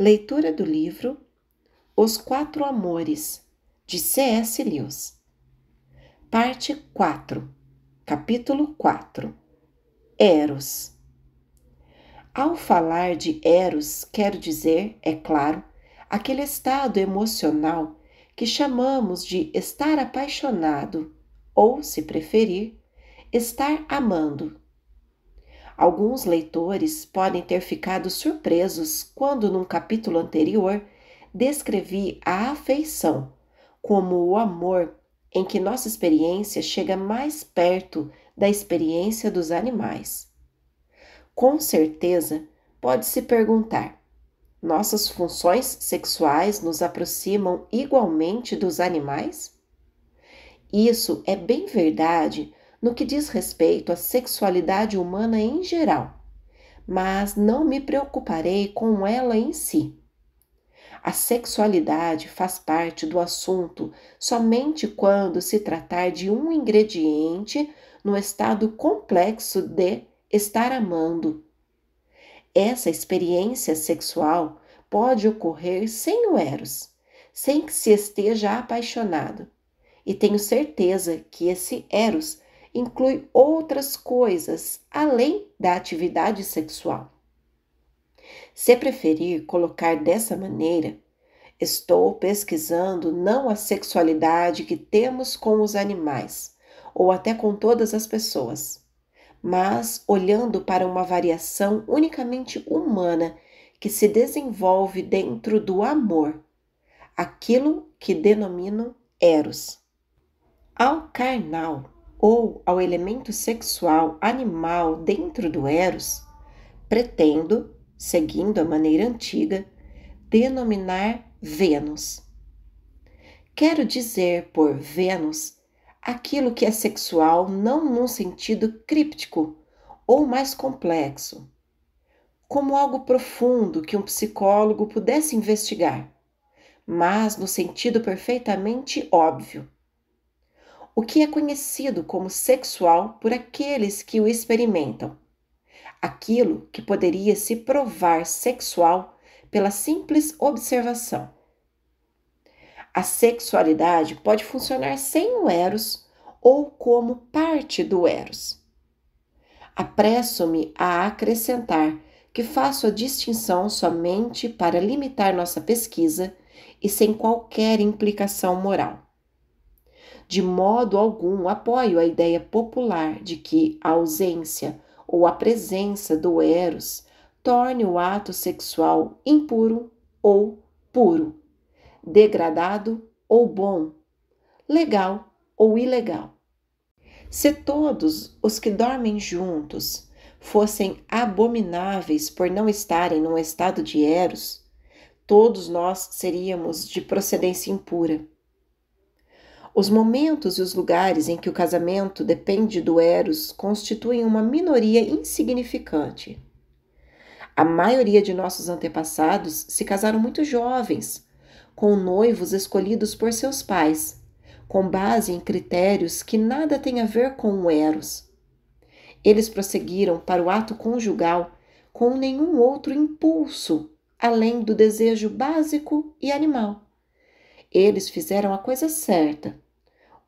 Leitura do livro Os Quatro Amores, de C.S. Lewis. Parte 4, capítulo 4 Eros. Ao falar de Eros, quero dizer, é claro, aquele estado emocional que chamamos de estar apaixonado ou, se preferir, estar amando. Alguns leitores podem ter ficado surpresos quando, num capítulo anterior, descrevi a afeição como o amor em que nossa experiência chega mais perto da experiência dos animais. Com certeza, pode-se perguntar: nossas funções sexuais nos aproximam igualmente dos animais? Isso é bem verdade no que diz respeito à sexualidade humana em geral, mas não me preocuparei com ela em si. A sexualidade faz parte do assunto somente quando se tratar de um ingrediente no estado complexo de estar amando. Essa experiência sexual pode ocorrer sem o Eros, sem que se esteja apaixonado. E tenho certeza que esse Eros inclui outras coisas além da atividade sexual. Se preferir colocar dessa maneira, estou pesquisando não a sexualidade que temos com os animais ou até com todas as pessoas, mas olhando para uma variação unicamente humana que se desenvolve dentro do amor, aquilo que denominam Eros. Ao carnal ou ao elemento sexual animal dentro do Eros, pretendo, seguindo a maneira antiga, denominar Vênus. Quero dizer por Vênus aquilo que é sexual não num sentido críptico ou mais complexo, como algo profundo que um psicólogo pudesse investigar, mas no sentido perfeitamente óbvio o que é conhecido como sexual por aqueles que o experimentam. Aquilo que poderia se provar sexual pela simples observação. A sexualidade pode funcionar sem o Eros ou como parte do Eros. Apresso-me a acrescentar que faço a distinção somente para limitar nossa pesquisa e sem qualquer implicação moral de modo algum apoio a ideia popular de que a ausência ou a presença do Eros torne o ato sexual impuro ou puro, degradado ou bom, legal ou ilegal. Se todos os que dormem juntos fossem abomináveis por não estarem num estado de Eros, todos nós seríamos de procedência impura. Os momentos e os lugares em que o casamento depende do Eros constituem uma minoria insignificante. A maioria de nossos antepassados se casaram muito jovens, com noivos escolhidos por seus pais, com base em critérios que nada têm a ver com o Eros. Eles prosseguiram para o ato conjugal com nenhum outro impulso além do desejo básico e animal. Eles fizeram a coisa certa.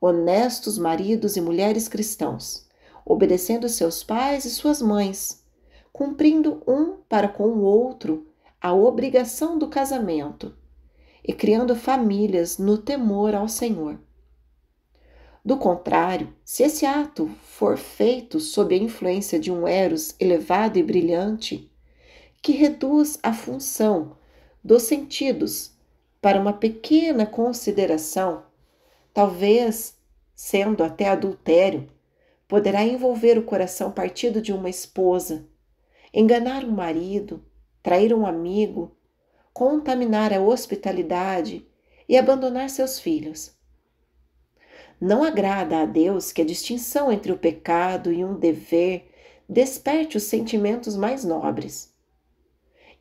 Honestos maridos e mulheres cristãos, obedecendo seus pais e suas mães, cumprindo um para com o outro a obrigação do casamento e criando famílias no temor ao Senhor. Do contrário, se esse ato for feito sob a influência de um Eros elevado e brilhante, que reduz a função dos sentidos para uma pequena consideração, talvez sendo até adultério, poderá envolver o coração partido de uma esposa, enganar um marido, trair um amigo, contaminar a hospitalidade e abandonar seus filhos. Não agrada a Deus que a distinção entre o pecado e um dever desperte os sentimentos mais nobres.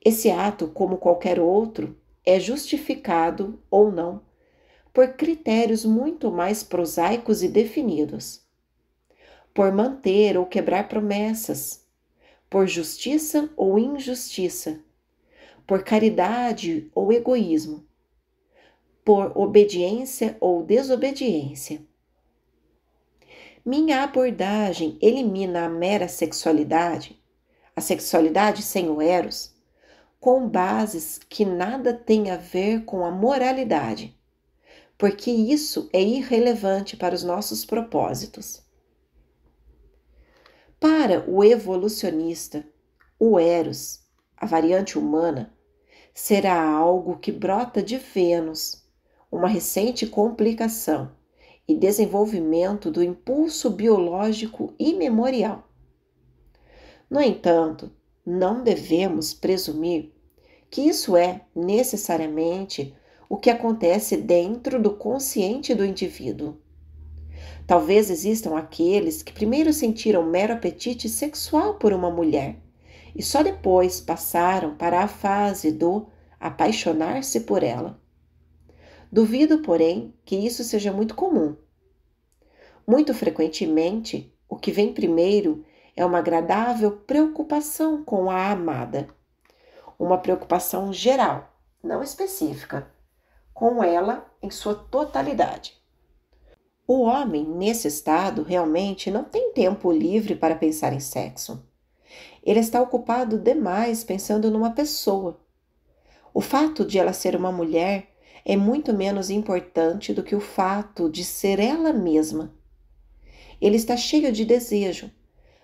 Esse ato, como qualquer outro, é justificado ou não por critérios muito mais prosaicos e definidos, por manter ou quebrar promessas, por justiça ou injustiça, por caridade ou egoísmo, por obediência ou desobediência. Minha abordagem elimina a mera sexualidade, a sexualidade sem o Eros, com bases que nada têm a ver com a moralidade, porque isso é irrelevante para os nossos propósitos. Para o evolucionista, o Eros, a variante humana, será algo que brota de Vênus, uma recente complicação e desenvolvimento do impulso biológico imemorial. No entanto, não devemos presumir que isso é necessariamente o que acontece dentro do consciente do indivíduo. Talvez existam aqueles que primeiro sentiram mero apetite sexual por uma mulher e só depois passaram para a fase do apaixonar-se por ela. Duvido, porém, que isso seja muito comum. Muito frequentemente, o que vem primeiro é uma agradável preocupação com a amada uma preocupação geral, não específica, com ela em sua totalidade. O homem, nesse estado, realmente não tem tempo livre para pensar em sexo. Ele está ocupado demais pensando numa pessoa. O fato de ela ser uma mulher é muito menos importante do que o fato de ser ela mesma. Ele está cheio de desejo,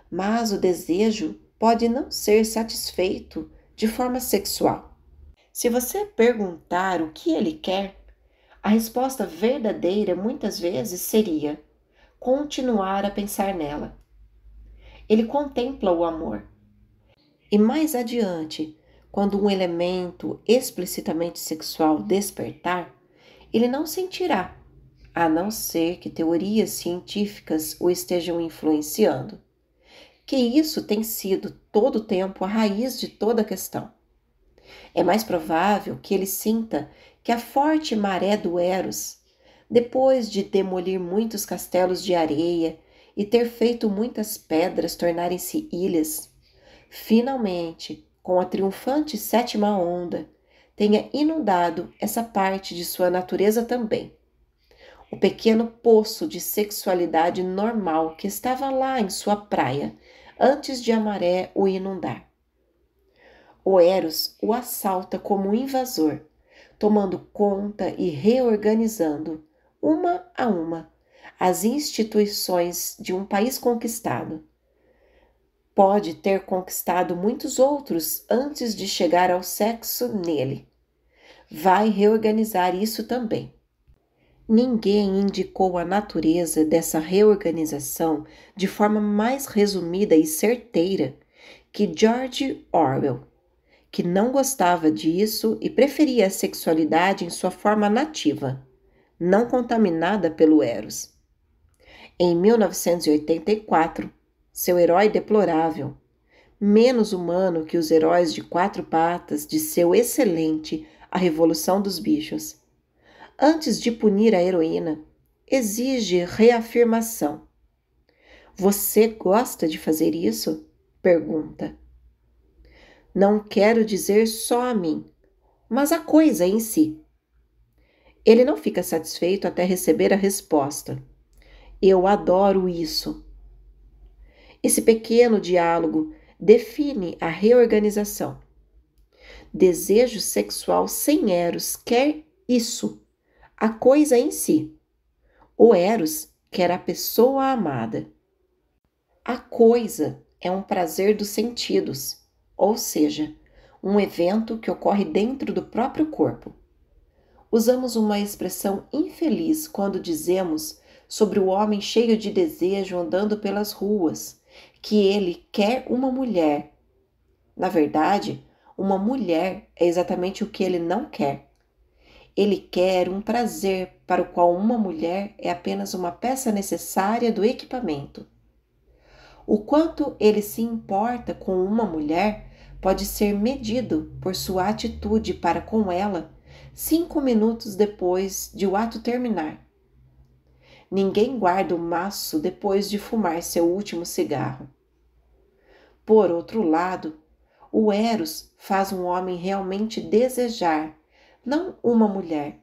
mas o desejo pode não ser satisfeito de forma sexual. Se você perguntar o que ele quer, a resposta verdadeira muitas vezes seria continuar a pensar nela. Ele contempla o amor. E mais adiante, quando um elemento explicitamente sexual despertar, ele não sentirá, a não ser que teorias científicas o estejam influenciando. Que isso tem sido todo o tempo a raiz de toda a questão. É mais provável que ele sinta que a forte maré do Eros, depois de demolir muitos castelos de areia e ter feito muitas pedras tornarem-se ilhas, finalmente, com a triunfante sétima onda, tenha inundado essa parte de sua natureza também. O pequeno poço de sexualidade normal que estava lá em sua praia antes de a maré o inundar. O Eros o assalta como um invasor, tomando conta e reorganizando, uma a uma, as instituições de um país conquistado. Pode ter conquistado muitos outros antes de chegar ao sexo nele. Vai reorganizar isso também. Ninguém indicou a natureza dessa reorganização de forma mais resumida e certeira que George Orwell, que não gostava disso e preferia a sexualidade em sua forma nativa, não contaminada pelo Eros. Em 1984, seu herói deplorável, menos humano que os heróis de quatro patas de seu excelente A Revolução dos Bichos, antes de punir a heroína, exige reafirmação. Você gosta de fazer isso? Pergunta. Não quero dizer só a mim, mas a coisa em si. Ele não fica satisfeito até receber a resposta. Eu adoro isso. Esse pequeno diálogo define a reorganização. Desejo sexual sem eros quer isso a coisa em si. O Eros quer a pessoa amada. A coisa é um prazer dos sentidos, ou seja, um evento que ocorre dentro do próprio corpo. Usamos uma expressão infeliz quando dizemos sobre o homem cheio de desejo andando pelas ruas que ele quer uma mulher. Na verdade, uma mulher é exatamente o que ele não quer. Ele quer um prazer para o qual uma mulher é apenas uma peça necessária do equipamento. O quanto ele se importa com uma mulher pode ser medido por sua atitude para com ela cinco minutos depois de o ato terminar. Ninguém guarda o maço depois de fumar seu último cigarro. Por outro lado, o Eros faz um homem realmente desejar não uma mulher,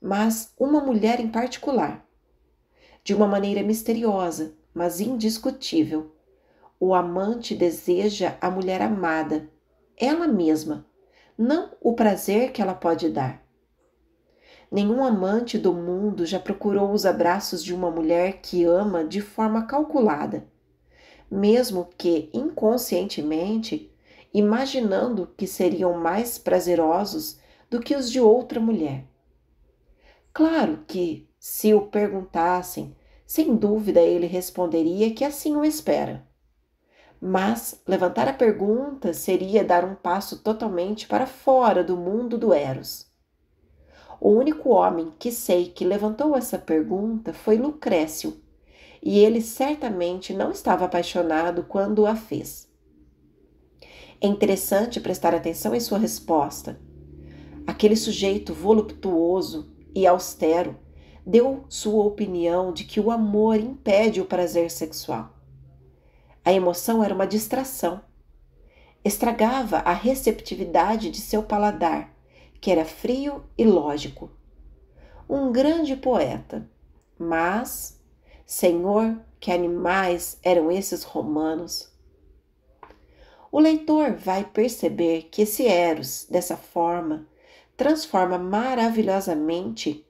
mas uma mulher em particular. De uma maneira misteriosa, mas indiscutível, o amante deseja a mulher amada, ela mesma, não o prazer que ela pode dar. Nenhum amante do mundo já procurou os abraços de uma mulher que ama de forma calculada, mesmo que inconscientemente, imaginando que seriam mais prazerosos do que os de outra mulher. Claro que, se o perguntassem, sem dúvida ele responderia que assim o espera. Mas levantar a pergunta seria dar um passo totalmente para fora do mundo do Eros. O único homem que sei que levantou essa pergunta foi Lucrécio, e ele certamente não estava apaixonado quando a fez. É interessante prestar atenção em sua resposta. Aquele sujeito voluptuoso e austero deu sua opinião de que o amor impede o prazer sexual. A emoção era uma distração. Estragava a receptividade de seu paladar, que era frio e lógico. Um grande poeta, mas, Senhor, que animais eram esses romanos! O leitor vai perceber que esse Eros, dessa forma, transforma maravilhosamente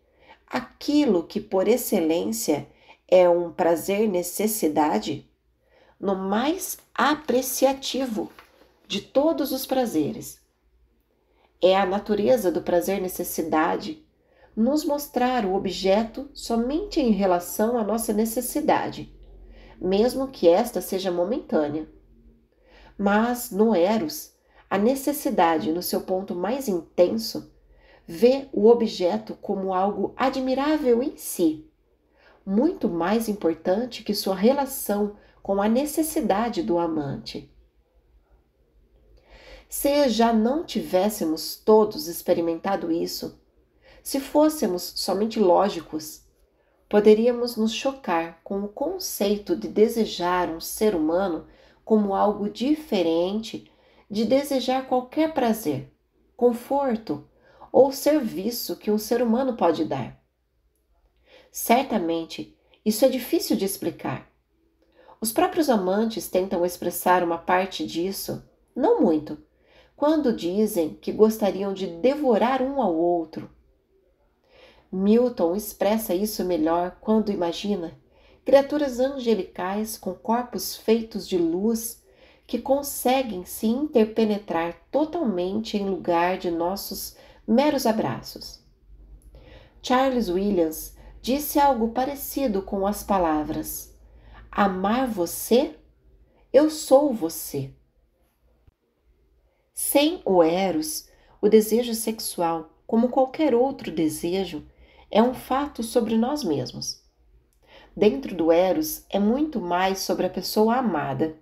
aquilo que, por excelência, é um prazer-necessidade no mais apreciativo de todos os prazeres. É a natureza do prazer-necessidade nos mostrar o objeto somente em relação à nossa necessidade, mesmo que esta seja momentânea. Mas no Eros, a necessidade, no seu ponto mais intenso, vê o objeto como algo admirável em si, muito mais importante que sua relação com a necessidade do amante. Se já não tivéssemos todos experimentado isso, se fôssemos somente lógicos, poderíamos nos chocar com o conceito de desejar um ser humano como algo diferente de desejar qualquer prazer, conforto, ou serviço que um ser humano pode dar. Certamente, isso é difícil de explicar. Os próprios amantes tentam expressar uma parte disso, não muito, quando dizem que gostariam de devorar um ao outro. Milton expressa isso melhor quando imagina criaturas angelicais com corpos feitos de luz que conseguem se interpenetrar totalmente em lugar de nossos meros abraços. Charles Williams disse algo parecido com as palavras: Amar você? Eu sou você. Sem o Eros, o desejo sexual, como qualquer outro desejo, é um fato sobre nós mesmos. Dentro do Eros é muito mais sobre a pessoa amada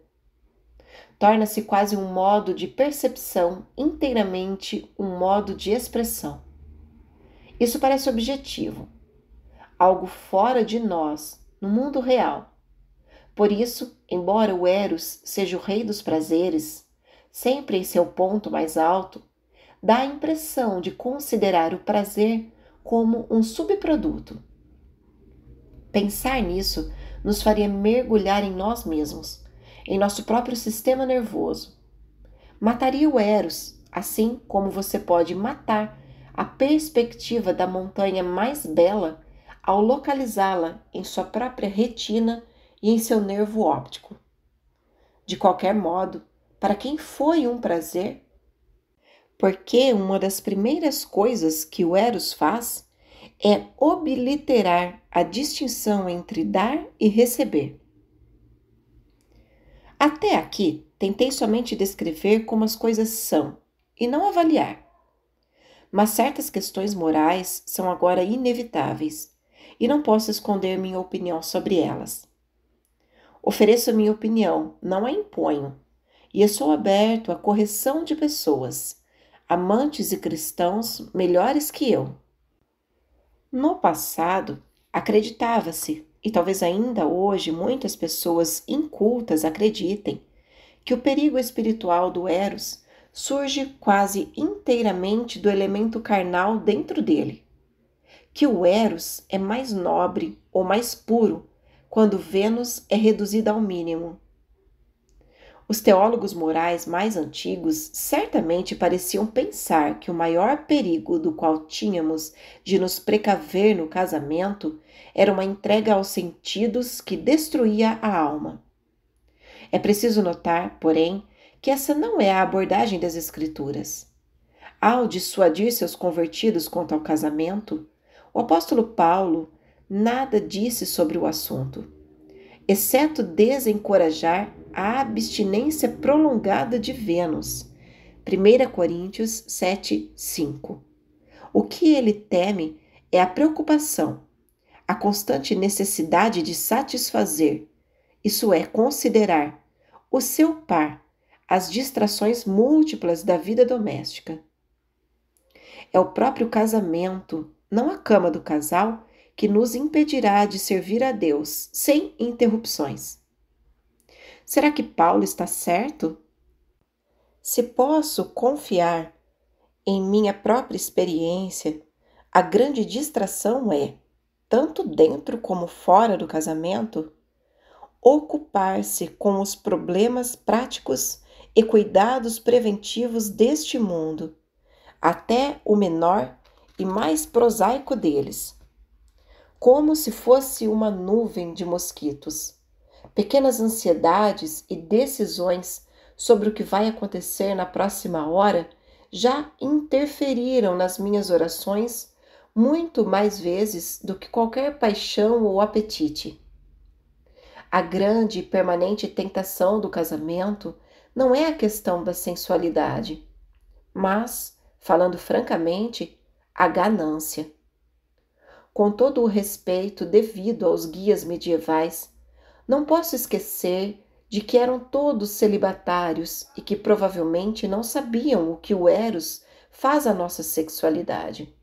torna-se quase um modo de percepção, inteiramente um modo de expressão. Isso parece objetivo, algo fora de nós, no mundo real. Por isso, embora o Eros seja o rei dos prazeres, sempre em seu ponto mais alto, dá a impressão de considerar o prazer como um subproduto. Pensar nisso nos faria mergulhar em nós mesmos em nosso próprio sistema nervoso. Mataria o Eros, assim como você pode matar a perspectiva da montanha mais bela ao localizá-la em sua própria retina e em seu nervo óptico. De qualquer modo, para quem foi um prazer, porque uma das primeiras coisas que o Eros faz é obliterar a distinção entre dar e receber. Até aqui, tentei somente descrever como as coisas são e não avaliar. Mas certas questões morais são agora inevitáveis e não posso esconder minha opinião sobre elas. Ofereço minha opinião, não a imponho, e sou aberto à correção de pessoas, amantes e cristãos melhores que eu. No passado, acreditava-se e talvez ainda hoje muitas pessoas incultas acreditem que o perigo espiritual do Eros surge quase inteiramente do elemento carnal dentro dele. Que o Eros é mais nobre ou mais puro quando Vênus é reduzida ao mínimo os teólogos morais mais antigos certamente pareciam pensar que o maior perigo do qual tínhamos de nos precaver no casamento era uma entrega aos sentidos que destruía a alma. É preciso notar, porém, que essa não é a abordagem das Escrituras. Ao dissuadir seus convertidos quanto ao casamento, o apóstolo Paulo nada disse sobre o assunto, exceto desencorajar a abstinência prolongada de Vênus. 1 Coríntios 7, 5. O que ele teme é a preocupação, a constante necessidade de satisfazer, isso é, considerar, o seu par, as distrações múltiplas da vida doméstica. É o próprio casamento, não a cama do casal, que nos impedirá de servir a Deus sem interrupções. Será que Paulo está certo? Se posso confiar em minha própria experiência, a grande distração é, tanto dentro como fora do casamento, ocupar-se com os problemas práticos e cuidados preventivos deste mundo, até o menor e mais prosaico deles, como se fosse uma nuvem de mosquitos pequenas ansiedades e decisões sobre o que vai acontecer na próxima hora já interferiram nas minhas orações muito mais vezes do que qualquer paixão ou apetite. A grande e permanente tentação do casamento não é a questão da sensualidade, mas, falando francamente, a ganância. Com todo o respeito devido aos guias medievais, não posso esquecer de que eram todos celibatários e que provavelmente não sabiam o que o Eros faz à nossa sexualidade.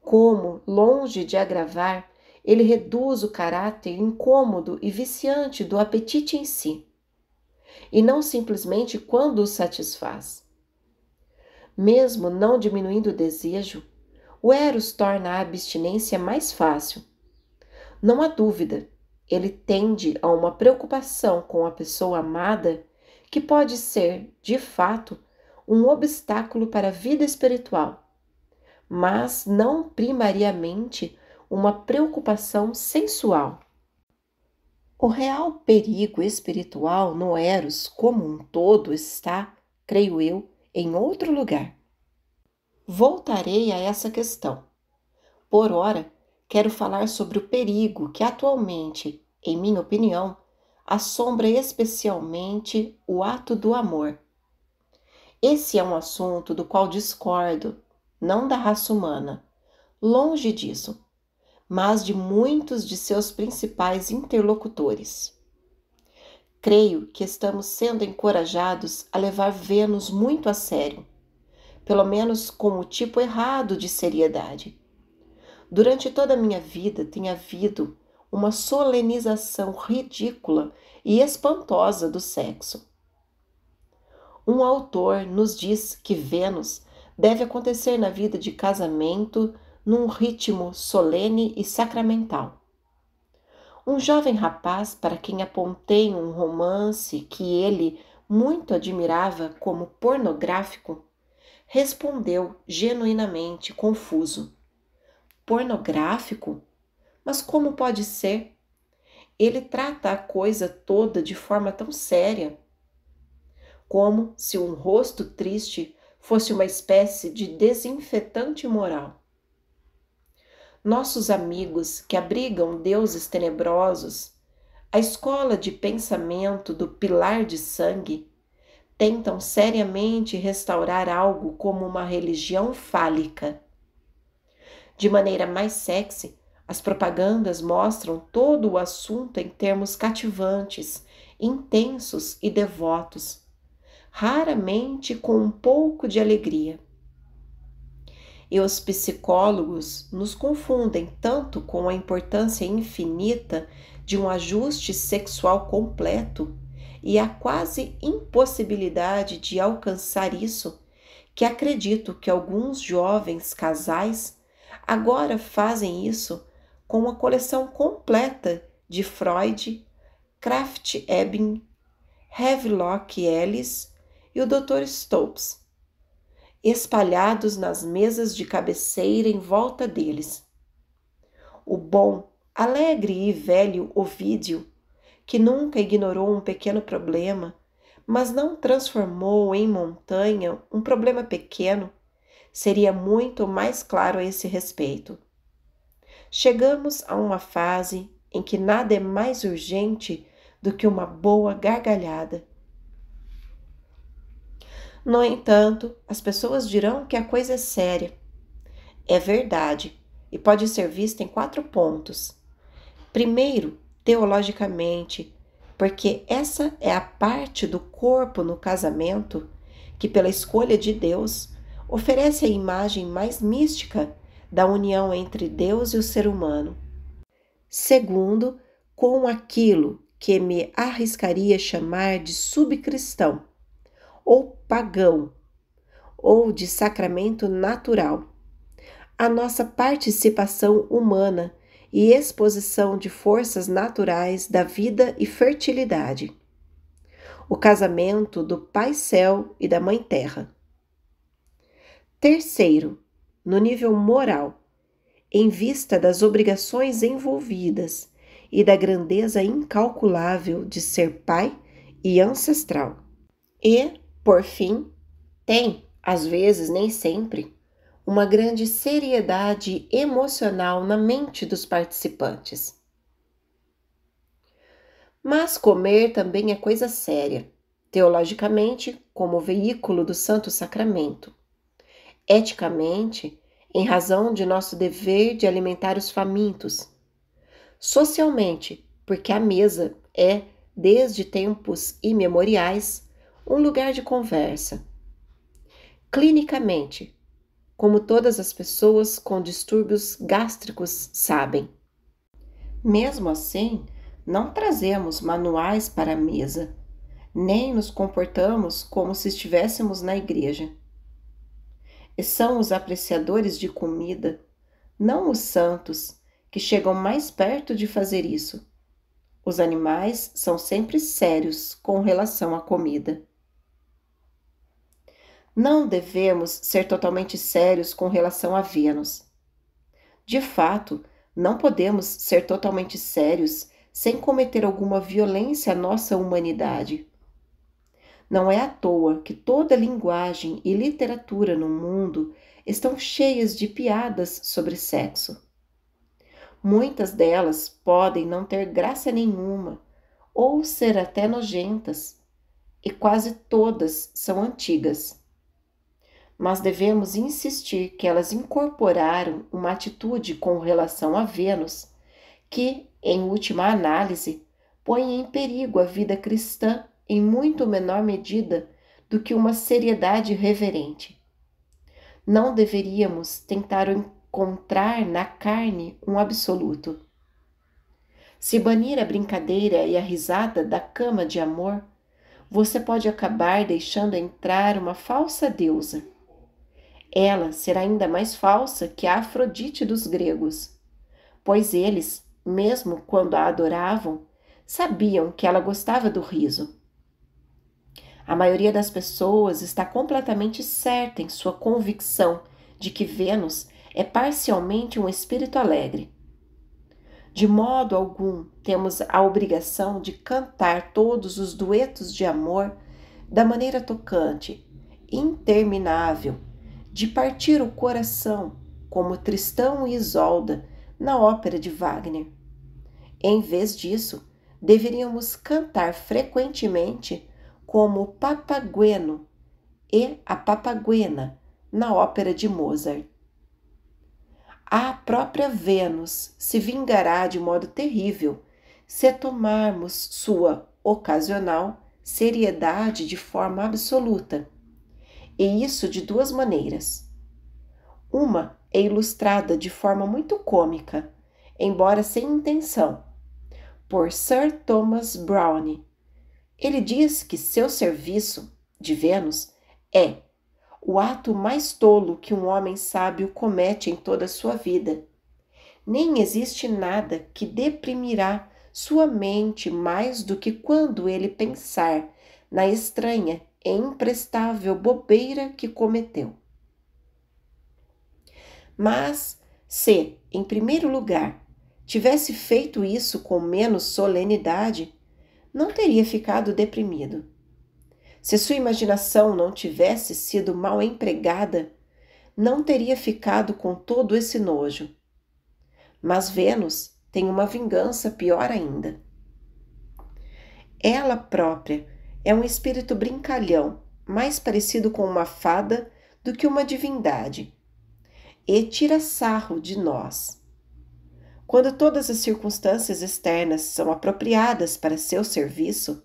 Como, longe de agravar, ele reduz o caráter incômodo e viciante do apetite em si, e não simplesmente quando o satisfaz. Mesmo não diminuindo o desejo, o Eros torna a abstinência mais fácil. Não há dúvida ele tende a uma preocupação com a pessoa amada que pode ser, de fato, um obstáculo para a vida espiritual, mas não primariamente uma preocupação sensual. O real perigo espiritual no Eros como um todo está, creio eu, em outro lugar. Voltarei a essa questão. Por ora, quero falar sobre o perigo que atualmente, em minha opinião, assombra especialmente o ato do amor. Esse é um assunto do qual discordo, não da raça humana, longe disso, mas de muitos de seus principais interlocutores. Creio que estamos sendo encorajados a levar Vênus muito a sério, pelo menos com o tipo errado de seriedade Durante toda a minha vida tem havido uma solenização ridícula e espantosa do sexo. Um autor nos diz que Vênus deve acontecer na vida de casamento num ritmo solene e sacramental. Um jovem rapaz para quem apontei um romance que ele muito admirava como pornográfico respondeu genuinamente confuso pornográfico? Mas como pode ser? Ele trata a coisa toda de forma tão séria, como se um rosto triste fosse uma espécie de desinfetante moral. Nossos amigos que abrigam deuses tenebrosos, a escola de pensamento do pilar de sangue, tentam seriamente restaurar algo como uma religião fálica de maneira mais sexy, as propagandas mostram todo o assunto em termos cativantes, intensos e devotos, raramente com um pouco de alegria. E os psicólogos nos confundem tanto com a importância infinita de um ajuste sexual completo e a quase impossibilidade de alcançar isso, que acredito que alguns jovens casais Agora fazem isso com uma coleção completa de Freud, Kraft Ebing, Havelock Ellis e o Dr. Stopes, espalhados nas mesas de cabeceira em volta deles. O bom, alegre e velho Ovídio, que nunca ignorou um pequeno problema, mas não transformou em montanha um problema pequeno seria muito mais claro a esse respeito. Chegamos a uma fase em que nada é mais urgente do que uma boa gargalhada. No entanto, as pessoas dirão que a coisa é séria. É verdade e pode ser vista em quatro pontos. Primeiro, teologicamente, porque essa é a parte do corpo no casamento que, pela escolha de Deus, oferece a imagem mais mística da união entre Deus e o ser humano. Segundo, com aquilo que me arriscaria chamar de subcristão, ou pagão, ou de sacramento natural. A nossa participação humana e exposição de forças naturais da vida e fertilidade. O casamento do Pai Céu e da Mãe Terra. Terceiro, no nível moral, em vista das obrigações envolvidas e da grandeza incalculável de ser pai e ancestral. E, por fim, tem, às vezes nem sempre, uma grande seriedade emocional na mente dos participantes. Mas comer também é coisa séria, teologicamente, como veículo do Santo Sacramento eticamente, em razão de nosso dever de alimentar os famintos, socialmente, porque a mesa é, desde tempos imemoriais, um lugar de conversa. Clinicamente, como todas as pessoas com distúrbios gástricos sabem. Mesmo assim, não trazemos manuais para a mesa, nem nos comportamos como se estivéssemos na igreja são os apreciadores de comida, não os santos, que chegam mais perto de fazer isso. Os animais são sempre sérios com relação à comida. Não devemos ser totalmente sérios com relação a Vênus. De fato, não podemos ser totalmente sérios sem cometer alguma violência à nossa humanidade. Não é à toa que toda linguagem e literatura no mundo estão cheias de piadas sobre sexo. Muitas delas podem não ter graça nenhuma ou ser até nojentas, e quase todas são antigas. Mas devemos insistir que elas incorporaram uma atitude com relação a Vênus, que, em última análise, põe em perigo a vida cristã em muito menor medida do que uma seriedade reverente. Não deveríamos tentar encontrar na carne um absoluto. Se banir a brincadeira e a risada da cama de amor, você pode acabar deixando entrar uma falsa deusa. Ela será ainda mais falsa que a Afrodite dos gregos, pois eles, mesmo quando a adoravam, sabiam que ela gostava do riso. A maioria das pessoas está completamente certa em sua convicção de que Vênus é parcialmente um espírito alegre. De modo algum temos a obrigação de cantar todos os duetos de amor da maneira tocante, interminável, de partir o coração, como Tristão e Isolda na ópera de Wagner. Em vez disso, deveríamos cantar frequentemente como Papagueno e a Papaguena na ópera de Mozart. A própria Vênus se vingará de modo terrível se tomarmos sua ocasional seriedade de forma absoluta. E isso de duas maneiras. Uma é ilustrada de forma muito cômica, embora sem intenção, por Sir Thomas Browne, ele diz que seu serviço de Vênus é o ato mais tolo que um homem sábio comete em toda a sua vida. Nem existe nada que deprimirá sua mente mais do que quando ele pensar na estranha e imprestável bobeira que cometeu. Mas se, em primeiro lugar, tivesse feito isso com menos solenidade, não teria ficado deprimido. Se sua imaginação não tivesse sido mal empregada, não teria ficado com todo esse nojo. Mas Vênus tem uma vingança pior ainda. Ela própria é um espírito brincalhão, mais parecido com uma fada do que uma divindade, e tira sarro de nós quando todas as circunstâncias externas são apropriadas para seu serviço,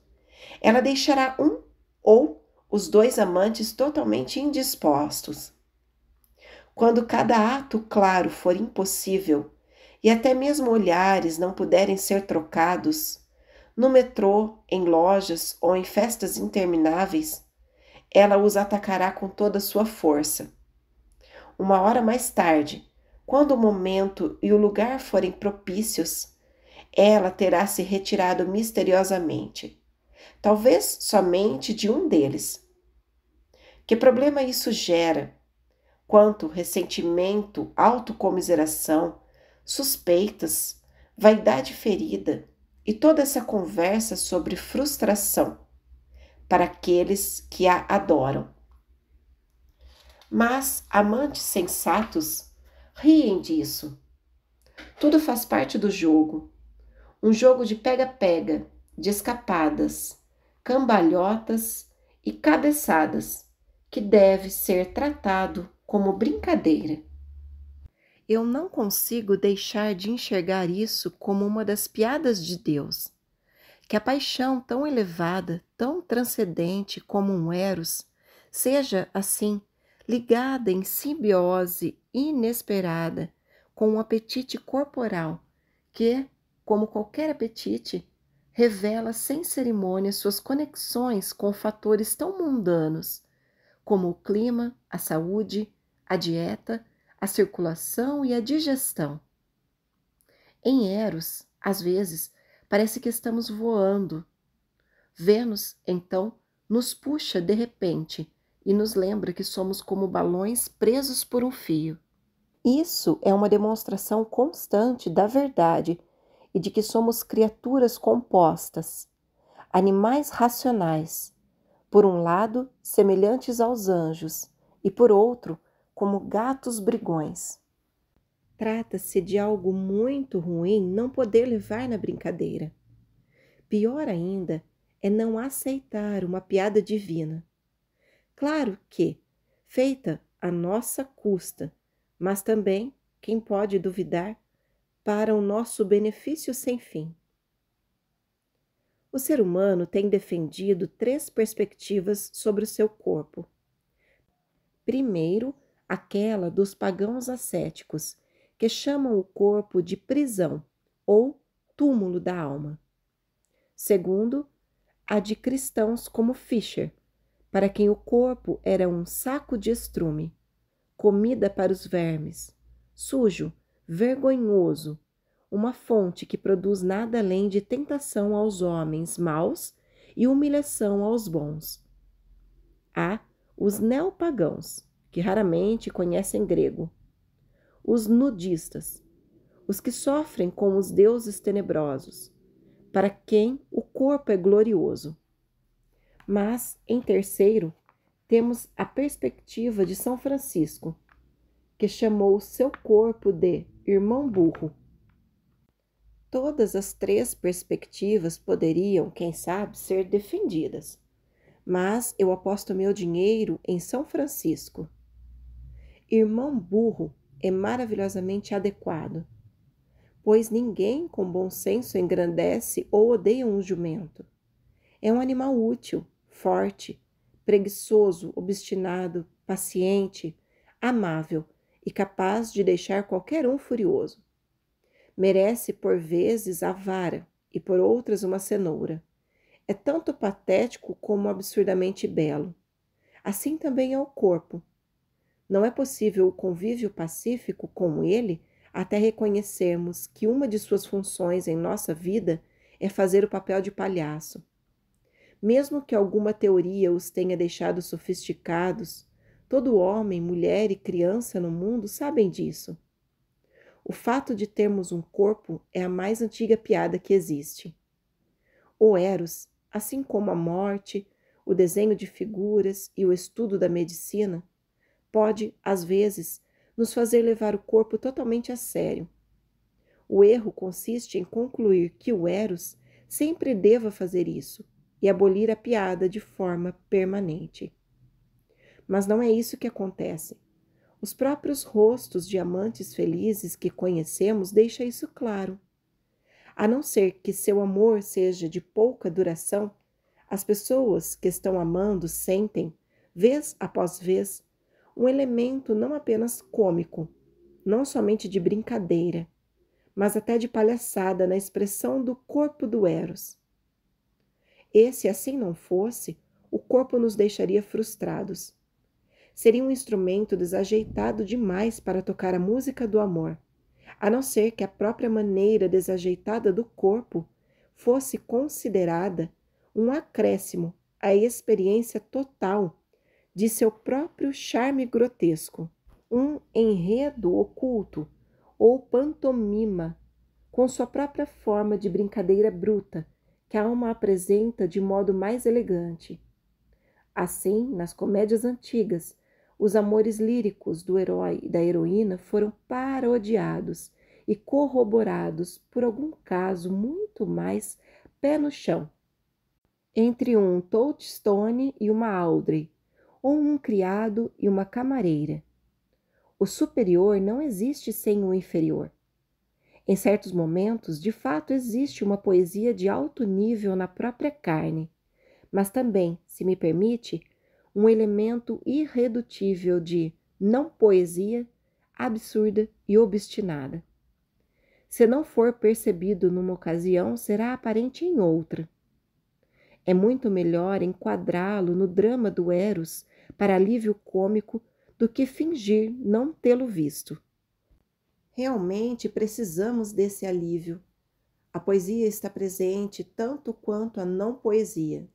ela deixará um ou os dois amantes totalmente indispostos. Quando cada ato claro for impossível e até mesmo olhares não puderem ser trocados, no metrô, em lojas ou em festas intermináveis, ela os atacará com toda a sua força. Uma hora mais tarde, quando o momento e o lugar forem propícios, ela terá se retirado misteriosamente, talvez somente de um deles. Que problema isso gera? Quanto ressentimento, autocomiseração, suspeitas, vaidade ferida e toda essa conversa sobre frustração para aqueles que a adoram. Mas amantes sensatos riem disso. Tudo faz parte do jogo. Um jogo de pega-pega, de escapadas, cambalhotas e cabeçadas, que deve ser tratado como brincadeira. Eu não consigo deixar de enxergar isso como uma das piadas de Deus. Que a paixão tão elevada, tão transcendente como um Eros, seja, assim, ligada em simbiose inesperada com o um apetite corporal, que, como qualquer apetite, revela sem cerimônia suas conexões com fatores tão mundanos como o clima, a saúde, a dieta, a circulação e a digestão. Em Eros, às vezes, parece que estamos voando. Vênus, então, nos puxa de repente e nos lembra que somos como balões presos por um fio. Isso é uma demonstração constante da verdade e de que somos criaturas compostas, animais racionais, por um lado, semelhantes aos anjos, e por outro, como gatos brigões. Trata-se de algo muito ruim não poder levar na brincadeira. Pior ainda é não aceitar uma piada divina. Claro que, feita a nossa custa, mas também, quem pode duvidar, para o nosso benefício sem fim. O ser humano tem defendido três perspectivas sobre o seu corpo. Primeiro, aquela dos pagãos ascéticos, que chamam o corpo de prisão ou túmulo da alma. Segundo, a de cristãos como Fischer, para quem o corpo era um saco de estrume, comida para os vermes, sujo, vergonhoso, uma fonte que produz nada além de tentação aos homens maus e humilhação aos bons. Há os neopagãos, que raramente conhecem grego, os nudistas, os que sofrem com os deuses tenebrosos, para quem o corpo é glorioso. Mas, em terceiro, temos a perspectiva de São Francisco, que chamou seu corpo de irmão burro. Todas as três perspectivas poderiam, quem sabe, ser defendidas, mas eu aposto meu dinheiro em São Francisco. Irmão burro é maravilhosamente adequado, pois ninguém com bom senso engrandece ou odeia um jumento. É um animal útil, forte, preguiçoso, obstinado, paciente, amável e capaz de deixar qualquer um furioso. Merece por vezes a vara e por outras uma cenoura. É tanto patético como absurdamente belo. Assim também é o corpo. Não é possível o convívio pacífico com ele até reconhecermos que uma de suas funções em nossa vida é fazer o papel de palhaço, mesmo que alguma teoria os tenha deixado sofisticados, todo homem, mulher e criança no mundo sabem disso. O fato de termos um corpo é a mais antiga piada que existe. O Eros, assim como a morte, o desenho de figuras e o estudo da medicina, pode, às vezes, nos fazer levar o corpo totalmente a sério. O erro consiste em concluir que o Eros sempre deva fazer isso, e abolir a piada de forma permanente. Mas não é isso que acontece. Os próprios rostos de amantes felizes que conhecemos deixam isso claro. A não ser que seu amor seja de pouca duração, as pessoas que estão amando sentem, vez após vez, um elemento não apenas cômico, não somente de brincadeira, mas até de palhaçada na expressão do corpo do Eros. E se assim não fosse, o corpo nos deixaria frustrados. Seria um instrumento desajeitado demais para tocar a música do amor, a não ser que a própria maneira desajeitada do corpo fosse considerada um acréscimo à experiência total de seu próprio charme grotesco, um enredo oculto ou pantomima com sua própria forma de brincadeira bruta que a alma apresenta de modo mais elegante. Assim, nas comédias antigas, os amores líricos do herói e da heroína foram parodiados e corroborados por algum caso muito mais pé no chão. Entre um Touchstone e uma Audrey, ou um criado e uma camareira. O superior não existe sem o inferior. Em certos momentos, de fato, existe uma poesia de alto nível na própria carne, mas também, se me permite, um elemento irredutível de não poesia, absurda e obstinada. Se não for percebido numa ocasião, será aparente em outra. É muito melhor enquadrá-lo no drama do Eros para alívio cômico do que fingir não tê-lo visto. Realmente precisamos desse alívio. A poesia está presente tanto quanto a não poesia.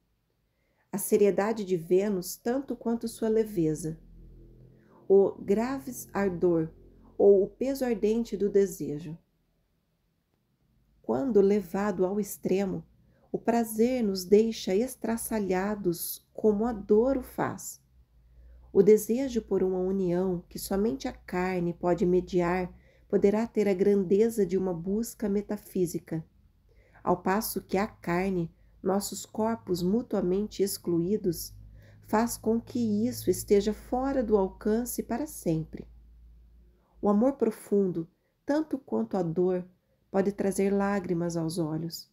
A seriedade de Vênus tanto quanto sua leveza. O graves ardor ou o peso ardente do desejo. Quando levado ao extremo, o prazer nos deixa estraçalhados como a dor o faz. O desejo por uma união que somente a carne pode mediar poderá ter a grandeza de uma busca metafísica, ao passo que a carne, nossos corpos mutuamente excluídos, faz com que isso esteja fora do alcance para sempre. O amor profundo, tanto quanto a dor, pode trazer lágrimas aos olhos.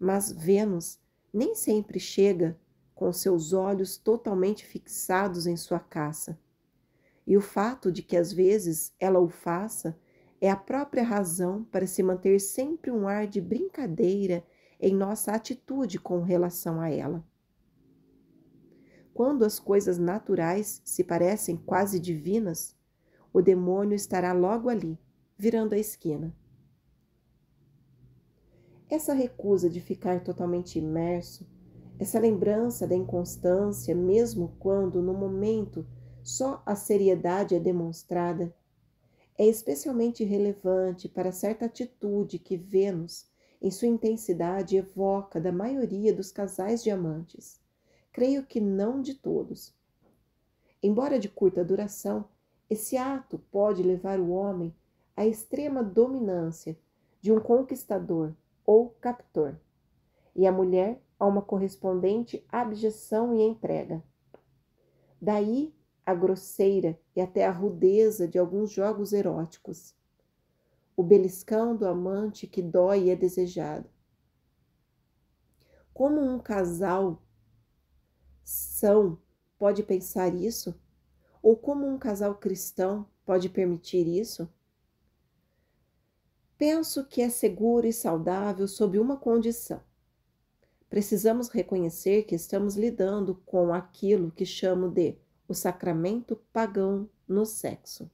Mas Vênus nem sempre chega com seus olhos totalmente fixados em sua caça. E o fato de que às vezes ela o faça é a própria razão para se manter sempre um ar de brincadeira em nossa atitude com relação a ela. Quando as coisas naturais se parecem quase divinas, o demônio estará logo ali, virando a esquina. Essa recusa de ficar totalmente imerso, essa lembrança da inconstância, mesmo quando, no momento, só a seriedade é demonstrada, é especialmente relevante para certa atitude que Vênus, em sua intensidade, evoca da maioria dos casais de amantes. Creio que não de todos. Embora de curta duração, esse ato pode levar o homem à extrema dominância de um conquistador ou captor, e a mulher a uma correspondente abjeção e entrega. Daí a grosseira e até a rudeza de alguns jogos eróticos. O beliscão do amante que dói e é desejado. Como um casal são pode pensar isso? Ou como um casal cristão pode permitir isso? Penso que é seguro e saudável sob uma condição. Precisamos reconhecer que estamos lidando com aquilo que chamo de o sacramento pagão no sexo.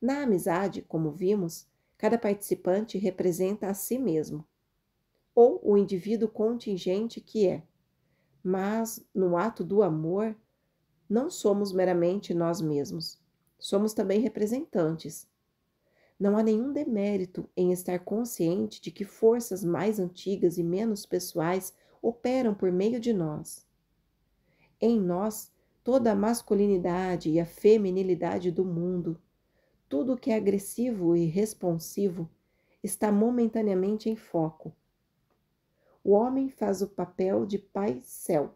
Na amizade, como vimos, cada participante representa a si mesmo, ou o indivíduo contingente que é. Mas, no ato do amor, não somos meramente nós mesmos, somos também representantes. Não há nenhum demérito em estar consciente de que forças mais antigas e menos pessoais operam por meio de nós. Em nós toda a masculinidade e a feminilidade do mundo, tudo que é agressivo e responsivo está momentaneamente em foco. O homem faz o papel de pai céu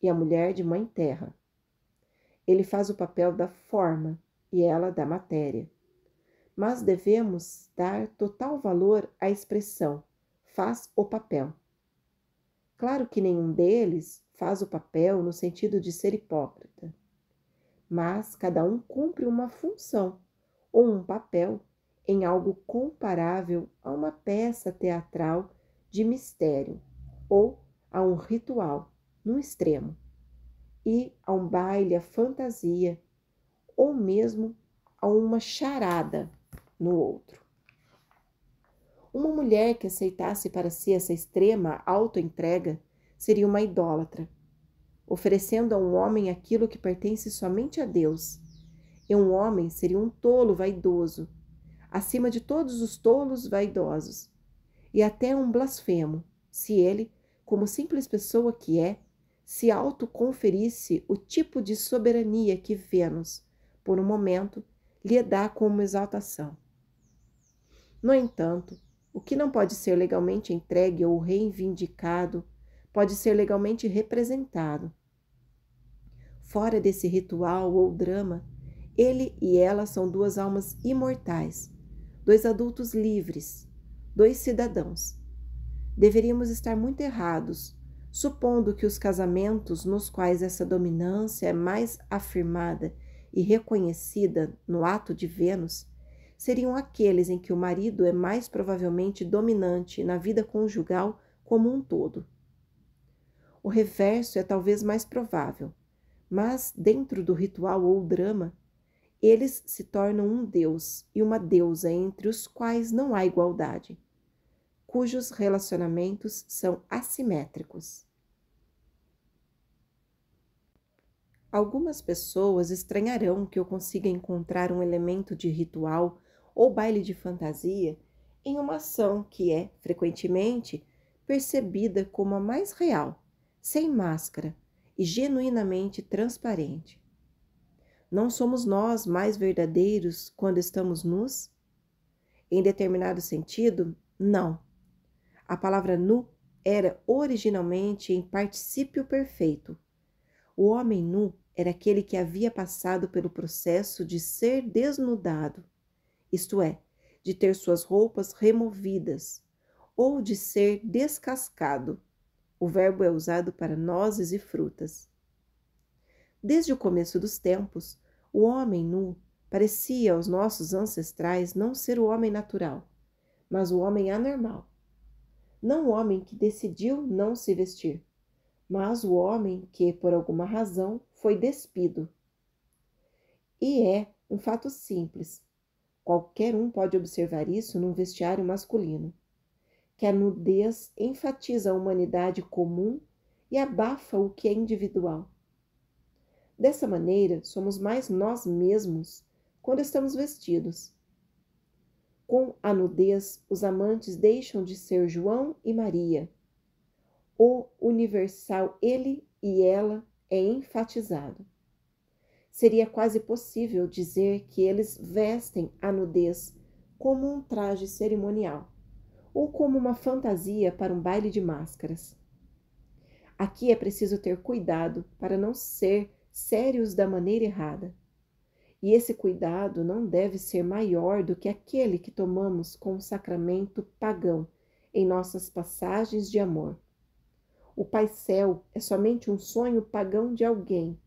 e a mulher de mãe terra. Ele faz o papel da forma e ela da matéria. Mas devemos dar total valor à expressão faz o papel. Claro que nenhum deles faz o papel no sentido de ser hipócrita. Mas cada um cumpre uma função ou um papel em algo comparável a uma peça teatral de mistério ou a um ritual, num extremo, e a um baile a fantasia, ou mesmo a uma charada no outro. Uma mulher que aceitasse para si essa extrema autoentrega seria uma idólatra, oferecendo a um homem aquilo que pertence somente a Deus. E um homem seria um tolo vaidoso, acima de todos os tolos vaidosos, e até um blasfemo, se ele, como simples pessoa que é, se autoconferisse o tipo de soberania que Vênus, por um momento, lhe dá como exaltação. No entanto, o que não pode ser legalmente entregue ou reivindicado pode ser legalmente representado. Fora desse ritual ou drama, ele e ela são duas almas imortais, dois adultos livres, dois cidadãos. Deveríamos estar muito errados, supondo que os casamentos nos quais essa dominância é mais afirmada e reconhecida no ato de Vênus seriam aqueles em que o marido é mais provavelmente dominante na vida conjugal como um todo. O reverso é talvez mais provável, mas dentro do ritual ou drama, eles se tornam um deus e uma deusa entre os quais não há igualdade, cujos relacionamentos são assimétricos. Algumas pessoas estranharão que eu consiga encontrar um elemento de ritual ou baile de fantasia em uma ação que é, frequentemente, percebida como a mais real sem máscara e genuinamente transparente. Não somos nós mais verdadeiros quando estamos nus? Em determinado sentido, não. A palavra nu era originalmente em particípio perfeito. O homem nu era aquele que havia passado pelo processo de ser desnudado, isto é, de ter suas roupas removidas, ou de ser descascado, o verbo é usado para nozes e frutas. Desde o começo dos tempos, o homem nu parecia aos nossos ancestrais não ser o homem natural, mas o homem anormal. Não o homem que decidiu não se vestir, mas o homem que, por alguma razão, foi despido. E é um fato simples. Qualquer um pode observar isso num vestiário masculino que a nudez enfatiza a humanidade comum e abafa o que é individual. Dessa maneira, somos mais nós mesmos quando estamos vestidos. Com a nudez, os amantes deixam de ser João e Maria. O universal ele e ela é enfatizado. Seria quase possível dizer que eles vestem a nudez como um traje cerimonial ou como uma fantasia para um baile de máscaras. Aqui é preciso ter cuidado para não ser sérios da maneira errada. E esse cuidado não deve ser maior do que aquele que tomamos com o sacramento pagão em nossas passagens de amor. O Pai Céu é somente um sonho pagão de alguém,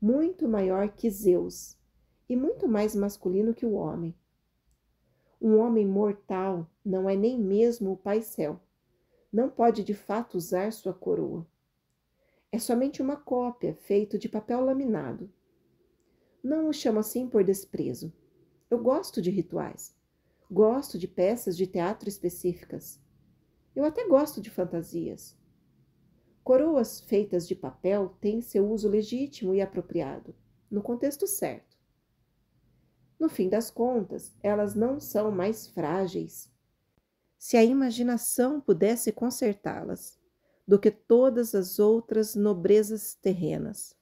muito maior que Zeus e muito mais masculino que o homem. Um homem mortal não é nem mesmo o Pai Céu. Não pode de fato usar sua coroa. É somente uma cópia feita de papel laminado. Não o chamo assim por desprezo. Eu gosto de rituais. Gosto de peças de teatro específicas. Eu até gosto de fantasias. Coroas feitas de papel têm seu uso legítimo e apropriado, no contexto certo. No fim das contas, elas não são mais frágeis se a imaginação pudesse consertá-las, do que todas as outras nobrezas terrenas.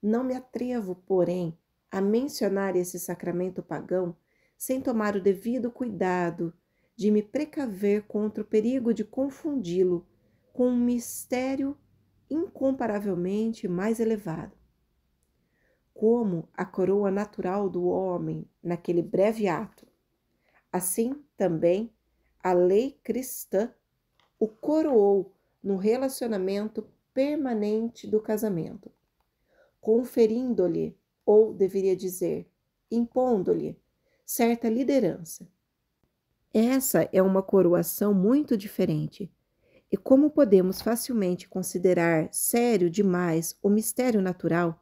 Não me atrevo, porém, a mencionar esse sacramento pagão sem tomar o devido cuidado de me precaver contra o perigo de confundi-lo com um mistério incomparavelmente mais elevado. Como a coroa natural do homem, naquele breve ato, Assim também, a lei cristã o coroou no relacionamento permanente do casamento, conferindo-lhe, ou deveria dizer, impondo-lhe, certa liderança. Essa é uma coroação muito diferente. E como podemos facilmente considerar sério demais o mistério natural,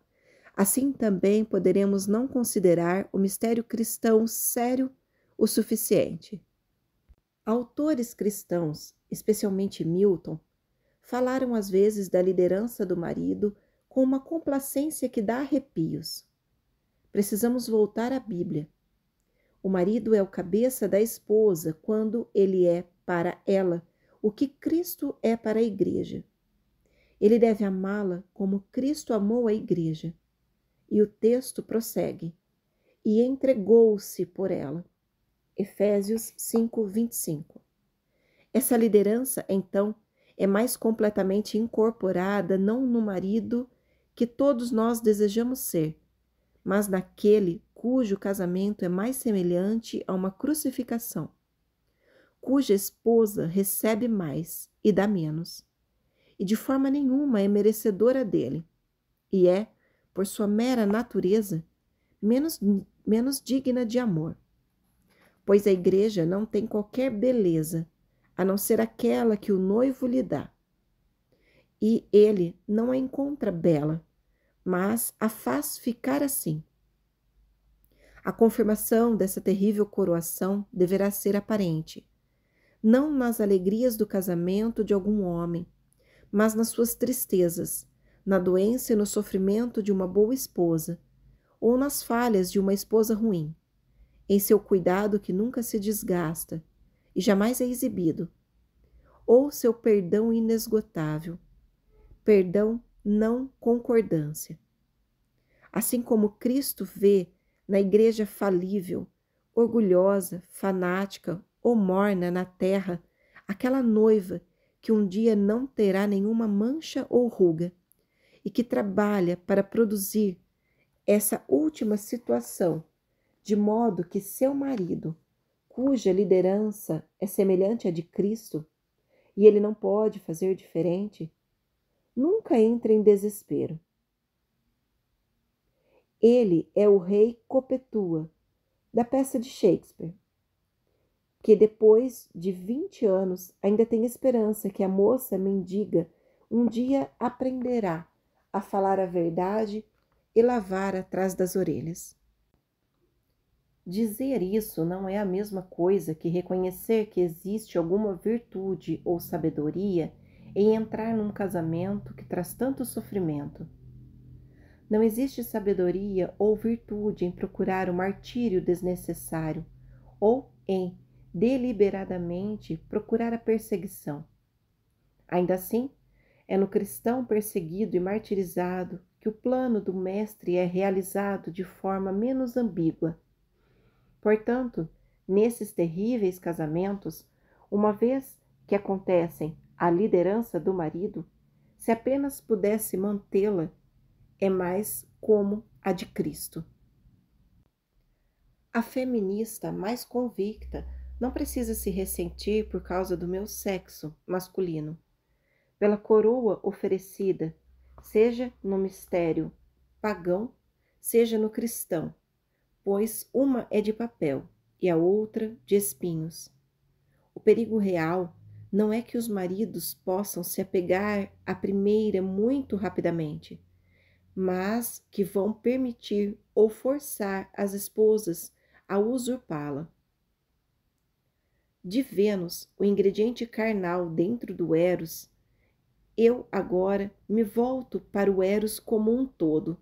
assim também poderemos não considerar o mistério cristão sério o suficiente. Autores cristãos, especialmente Milton, falaram às vezes da liderança do marido com uma complacência que dá arrepios. Precisamos voltar à Bíblia. O marido é o cabeça da esposa quando ele é para ela o que Cristo é para a igreja. Ele deve amá-la como Cristo amou a igreja. E o texto prossegue: e entregou-se por ela. Efésios 5, 25. Essa liderança, então, é mais completamente incorporada não no marido que todos nós desejamos ser, mas naquele cujo casamento é mais semelhante a uma crucificação, cuja esposa recebe mais e dá menos, e de forma nenhuma é merecedora dele, e é, por sua mera natureza, menos, menos digna de amor pois a igreja não tem qualquer beleza, a não ser aquela que o noivo lhe dá. E ele não a encontra bela, mas a faz ficar assim. A confirmação dessa terrível coroação deverá ser aparente, não nas alegrias do casamento de algum homem, mas nas suas tristezas, na doença e no sofrimento de uma boa esposa, ou nas falhas de uma esposa ruim em seu cuidado que nunca se desgasta e jamais é exibido, ou seu perdão inesgotável, perdão não concordância. Assim como Cristo vê na igreja falível, orgulhosa, fanática ou morna na terra, aquela noiva que um dia não terá nenhuma mancha ou ruga e que trabalha para produzir essa última situação de modo que seu marido, cuja liderança é semelhante à de Cristo, e ele não pode fazer diferente, nunca entre em desespero. Ele é o rei Copetua, da peça de Shakespeare, que depois de 20 anos ainda tem esperança que a moça mendiga um dia aprenderá a falar a verdade e lavar atrás das orelhas. Dizer isso não é a mesma coisa que reconhecer que existe alguma virtude ou sabedoria em entrar num casamento que traz tanto sofrimento. Não existe sabedoria ou virtude em procurar o um martírio desnecessário ou em deliberadamente procurar a perseguição. Ainda assim, é no cristão perseguido e martirizado que o plano do Mestre é realizado de forma menos ambígua Portanto, nesses terríveis casamentos, uma vez que acontecem a liderança do marido, se apenas pudesse mantê-la, é mais como a de Cristo. A feminista mais convicta não precisa se ressentir por causa do meu sexo masculino. Pela coroa oferecida, seja no mistério pagão, seja no cristão, pois uma é de papel e a outra de espinhos. O perigo real não é que os maridos possam se apegar à primeira muito rapidamente, mas que vão permitir ou forçar as esposas a usurpá-la. De Vênus, o ingrediente carnal dentro do Eros, eu agora me volto para o Eros como um todo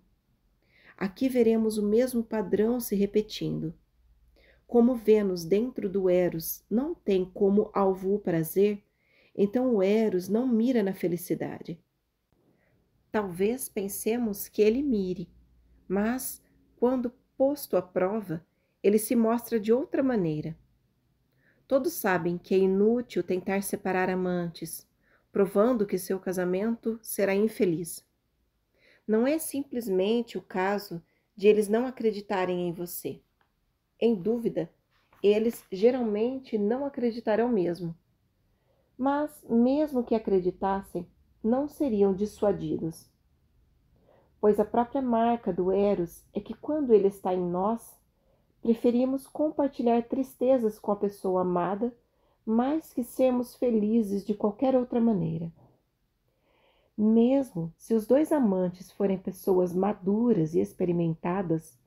Aqui veremos o mesmo padrão se repetindo. Como Vênus dentro do Eros não tem como alvo o prazer, então o Eros não mira na felicidade. Talvez pensemos que ele mire, mas, quando posto à prova, ele se mostra de outra maneira. Todos sabem que é inútil tentar separar amantes, provando que seu casamento será infeliz não é simplesmente o caso de eles não acreditarem em você. Em dúvida, eles geralmente não acreditarão mesmo. Mas, mesmo que acreditassem, não seriam dissuadidos. Pois a própria marca do Eros é que quando ele está em nós, preferimos compartilhar tristezas com a pessoa amada mais que sermos felizes de qualquer outra maneira. Mesmo se os dois amantes forem pessoas maduras e experimentadas,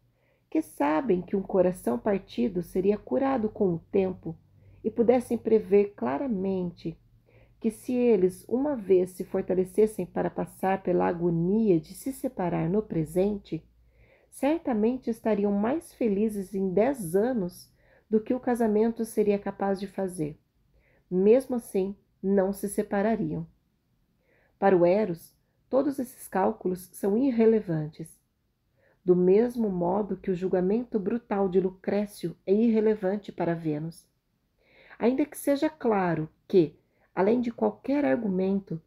que sabem que um coração partido seria curado com o tempo e pudessem prever claramente que, se eles uma vez se fortalecessem para passar pela agonia de se separar no presente, certamente estariam mais felizes em dez anos do que o casamento seria capaz de fazer. Mesmo assim, não se separariam. Para o Eros, todos esses cálculos são irrelevantes. Do mesmo modo que o julgamento brutal de Lucrécio é irrelevante para Vênus. Ainda que seja claro que, além de qualquer argumento,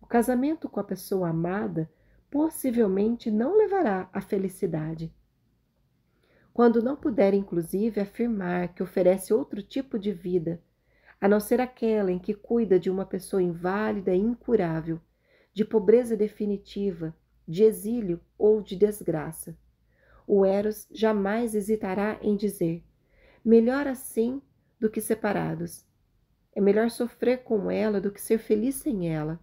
o casamento com a pessoa amada possivelmente não levará à felicidade. Quando não puder, inclusive, afirmar que oferece outro tipo de vida, a não ser aquela em que cuida de uma pessoa inválida e incurável, de pobreza definitiva, de exílio ou de desgraça. O Eros jamais hesitará em dizer: melhor assim do que separados. É melhor sofrer com ela do que ser feliz sem ela.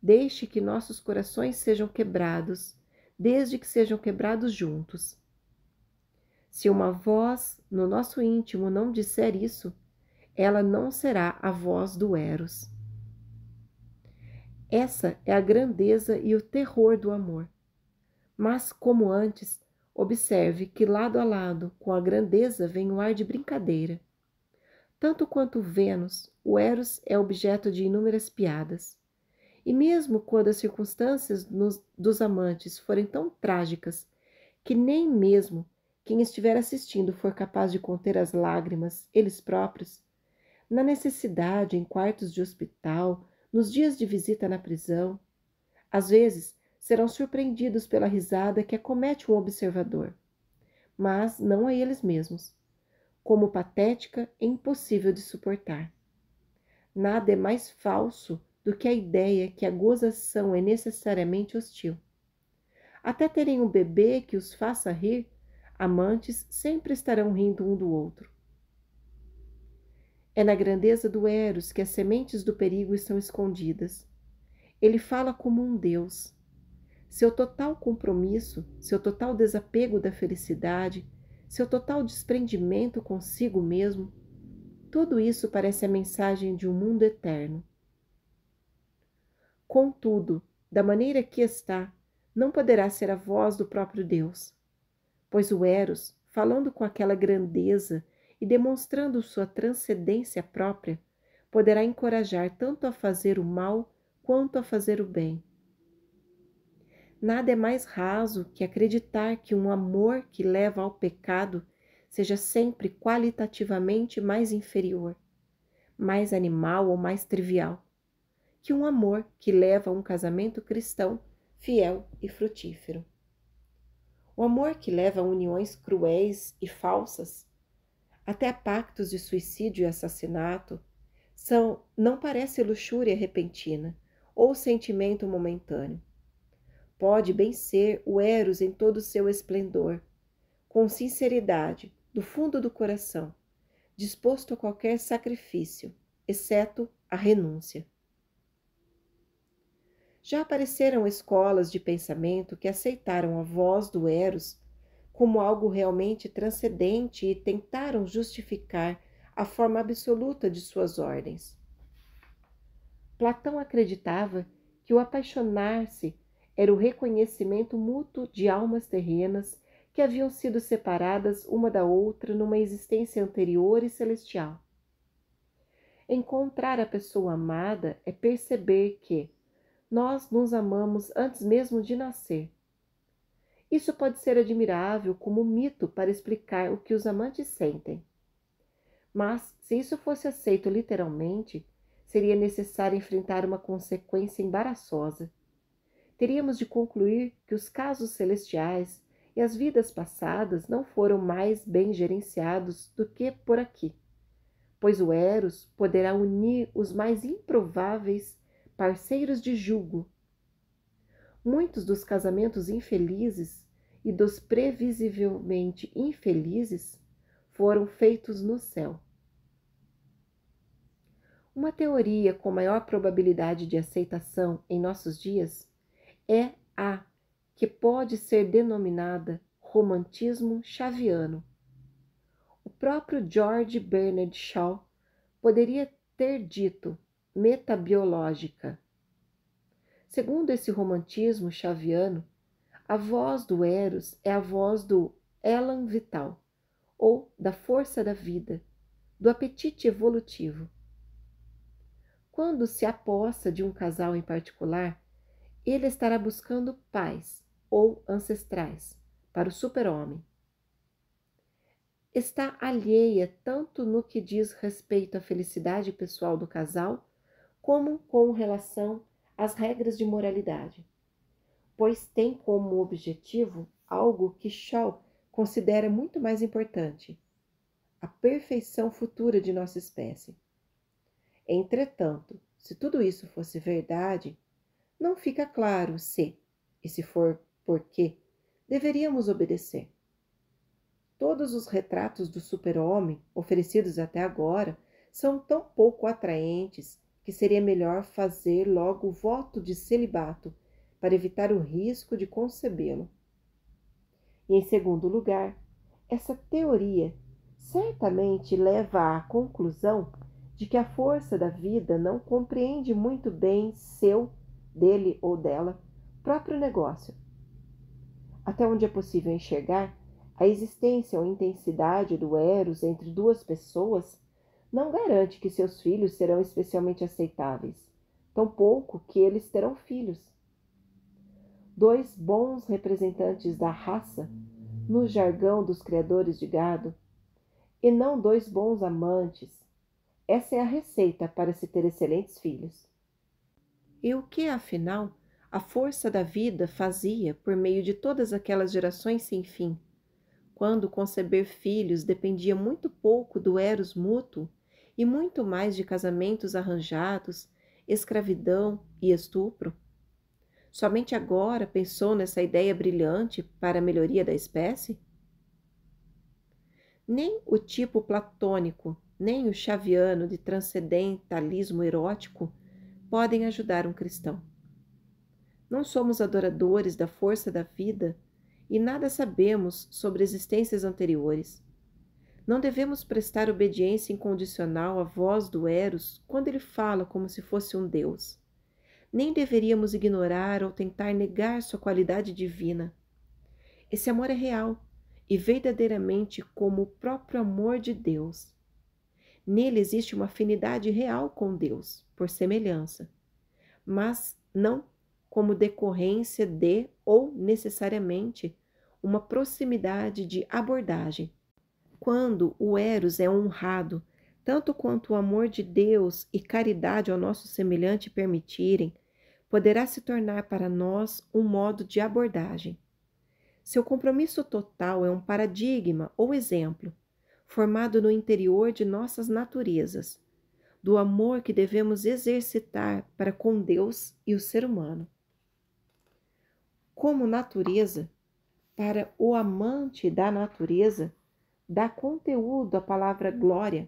Deixe que nossos corações sejam quebrados, desde que sejam quebrados juntos. Se uma voz no nosso íntimo não disser isso, ela não será a voz do Eros. Essa é a grandeza e o terror do amor. Mas, como antes, observe que lado a lado com a grandeza vem o ar de brincadeira. Tanto quanto Vênus, o Eros é objeto de inúmeras piadas. E mesmo quando as circunstâncias nos, dos amantes forem tão trágicas que nem mesmo quem estiver assistindo for capaz de conter as lágrimas, eles próprios, na necessidade, em quartos de hospital, nos dias de visita na prisão. Às vezes, serão surpreendidos pela risada que acomete um observador, mas não a é eles mesmos, como patética e é impossível de suportar. Nada é mais falso do que a ideia que a gozação é necessariamente hostil. Até terem um bebê que os faça rir, amantes sempre estarão rindo um do outro. É na grandeza do Eros que as sementes do perigo estão escondidas. Ele fala como um Deus. Seu total compromisso, seu total desapego da felicidade, seu total desprendimento consigo mesmo, tudo isso parece a mensagem de um mundo eterno. Contudo, da maneira que está, não poderá ser a voz do próprio Deus, pois o Eros, falando com aquela grandeza e demonstrando sua transcendência própria, poderá encorajar tanto a fazer o mal quanto a fazer o bem. Nada é mais raso que acreditar que um amor que leva ao pecado seja sempre qualitativamente mais inferior, mais animal ou mais trivial, que um amor que leva a um casamento cristão fiel e frutífero. O amor que leva a uniões cruéis e falsas até pactos de suicídio e assassinato, são não parece luxúria repentina ou sentimento momentâneo. Pode bem ser o Eros em todo o seu esplendor, com sinceridade, do fundo do coração, disposto a qualquer sacrifício, exceto a renúncia. Já apareceram escolas de pensamento que aceitaram a voz do Eros como algo realmente transcendente e tentaram justificar a forma absoluta de suas ordens. Platão acreditava que o apaixonar-se era o reconhecimento mútuo de almas terrenas que haviam sido separadas uma da outra numa existência anterior e celestial. Encontrar a pessoa amada é perceber que nós nos amamos antes mesmo de nascer isso pode ser admirável como mito para explicar o que os amantes sentem. Mas, se isso fosse aceito literalmente, seria necessário enfrentar uma consequência embaraçosa. Teríamos de concluir que os casos celestiais e as vidas passadas não foram mais bem gerenciados do que por aqui, pois o Eros poderá unir os mais improváveis parceiros de julgo. Muitos dos casamentos infelizes e dos previsivelmente infelizes foram feitos no céu. Uma teoria com maior probabilidade de aceitação em nossos dias é a que pode ser denominada romantismo chaviano. O próprio George Bernard Shaw poderia ter dito metabiológica. Segundo esse romantismo chaviano a voz do Eros é a voz do elan vital, ou da força da vida, do apetite evolutivo. Quando se aposta de um casal em particular, ele estará buscando pais ou ancestrais para o super-homem. Está alheia tanto no que diz respeito à felicidade pessoal do casal, como com relação às regras de moralidade pois tem como objetivo algo que Shaw considera muito mais importante: a perfeição futura de nossa espécie. Entretanto, se tudo isso fosse verdade, não fica claro se, e se for por que deveríamos obedecer. Todos os retratos do super-homem oferecidos até agora são tão pouco atraentes que seria melhor fazer logo o voto de celibato para evitar o risco de concebê-lo. E em segundo lugar, essa teoria certamente leva à conclusão de que a força da vida não compreende muito bem seu, dele ou dela, próprio negócio. Até onde é possível enxergar, a existência ou intensidade do Eros entre duas pessoas não garante que seus filhos serão especialmente aceitáveis, tampouco que eles terão filhos dois bons representantes da raça, no jargão dos criadores de gado, e não dois bons amantes. Essa é a receita para se ter excelentes filhos. E o que, afinal, a força da vida fazia por meio de todas aquelas gerações sem fim? Quando conceber filhos dependia muito pouco do eros mútuo e muito mais de casamentos arranjados, escravidão e estupro? Somente agora pensou nessa ideia brilhante para a melhoria da espécie? Nem o tipo platônico, nem o chaviano de transcendentalismo erótico podem ajudar um cristão. Não somos adoradores da força da vida e nada sabemos sobre existências anteriores. Não devemos prestar obediência incondicional à voz do Eros quando ele fala como se fosse um deus nem deveríamos ignorar ou tentar negar sua qualidade divina. Esse amor é real e verdadeiramente como o próprio amor de Deus. Nele existe uma afinidade real com Deus, por semelhança, mas não como decorrência de ou necessariamente uma proximidade de abordagem. Quando o Eros é honrado, tanto quanto o amor de Deus e caridade ao nosso semelhante permitirem, poderá se tornar para nós um modo de abordagem. Seu compromisso total é um paradigma ou exemplo, formado no interior de nossas naturezas, do amor que devemos exercitar para com Deus e o ser humano. Como natureza, para o amante da natureza, dá conteúdo à palavra glória.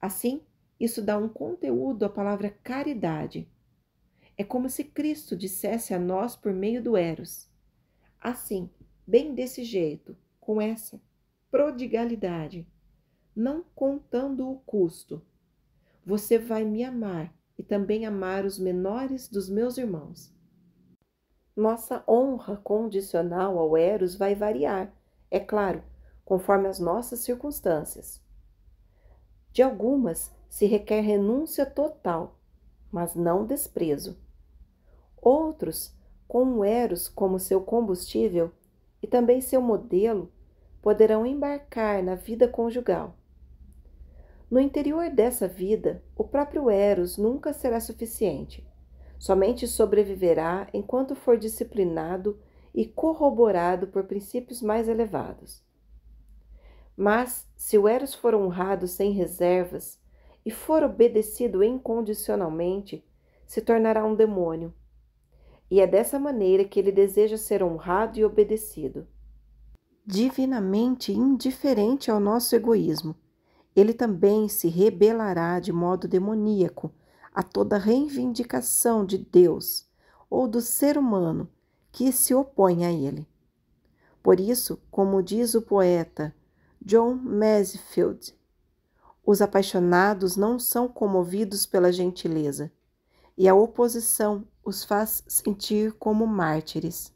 Assim, isso dá um conteúdo à palavra caridade. É como se Cristo dissesse a nós por meio do Eros: Assim, bem desse jeito, com essa prodigalidade, não contando o custo, você vai me amar e também amar os menores dos meus irmãos. Nossa honra condicional ao Eros vai variar, é claro, conforme as nossas circunstâncias. De algumas se requer renúncia total, mas não desprezo. Outros, com o Eros como seu combustível e também seu modelo, poderão embarcar na vida conjugal. No interior dessa vida, o próprio Eros nunca será suficiente. Somente sobreviverá enquanto for disciplinado e corroborado por princípios mais elevados. Mas, se o Eros for honrado sem reservas e for obedecido incondicionalmente, se tornará um demônio e é dessa maneira que ele deseja ser honrado e obedecido. Divinamente indiferente ao nosso egoísmo, ele também se rebelará de modo demoníaco a toda reivindicação de Deus ou do ser humano que se opõe a ele. Por isso, como diz o poeta John Masefield, os apaixonados não são comovidos pela gentileza, e a oposição os faz sentir como mártires.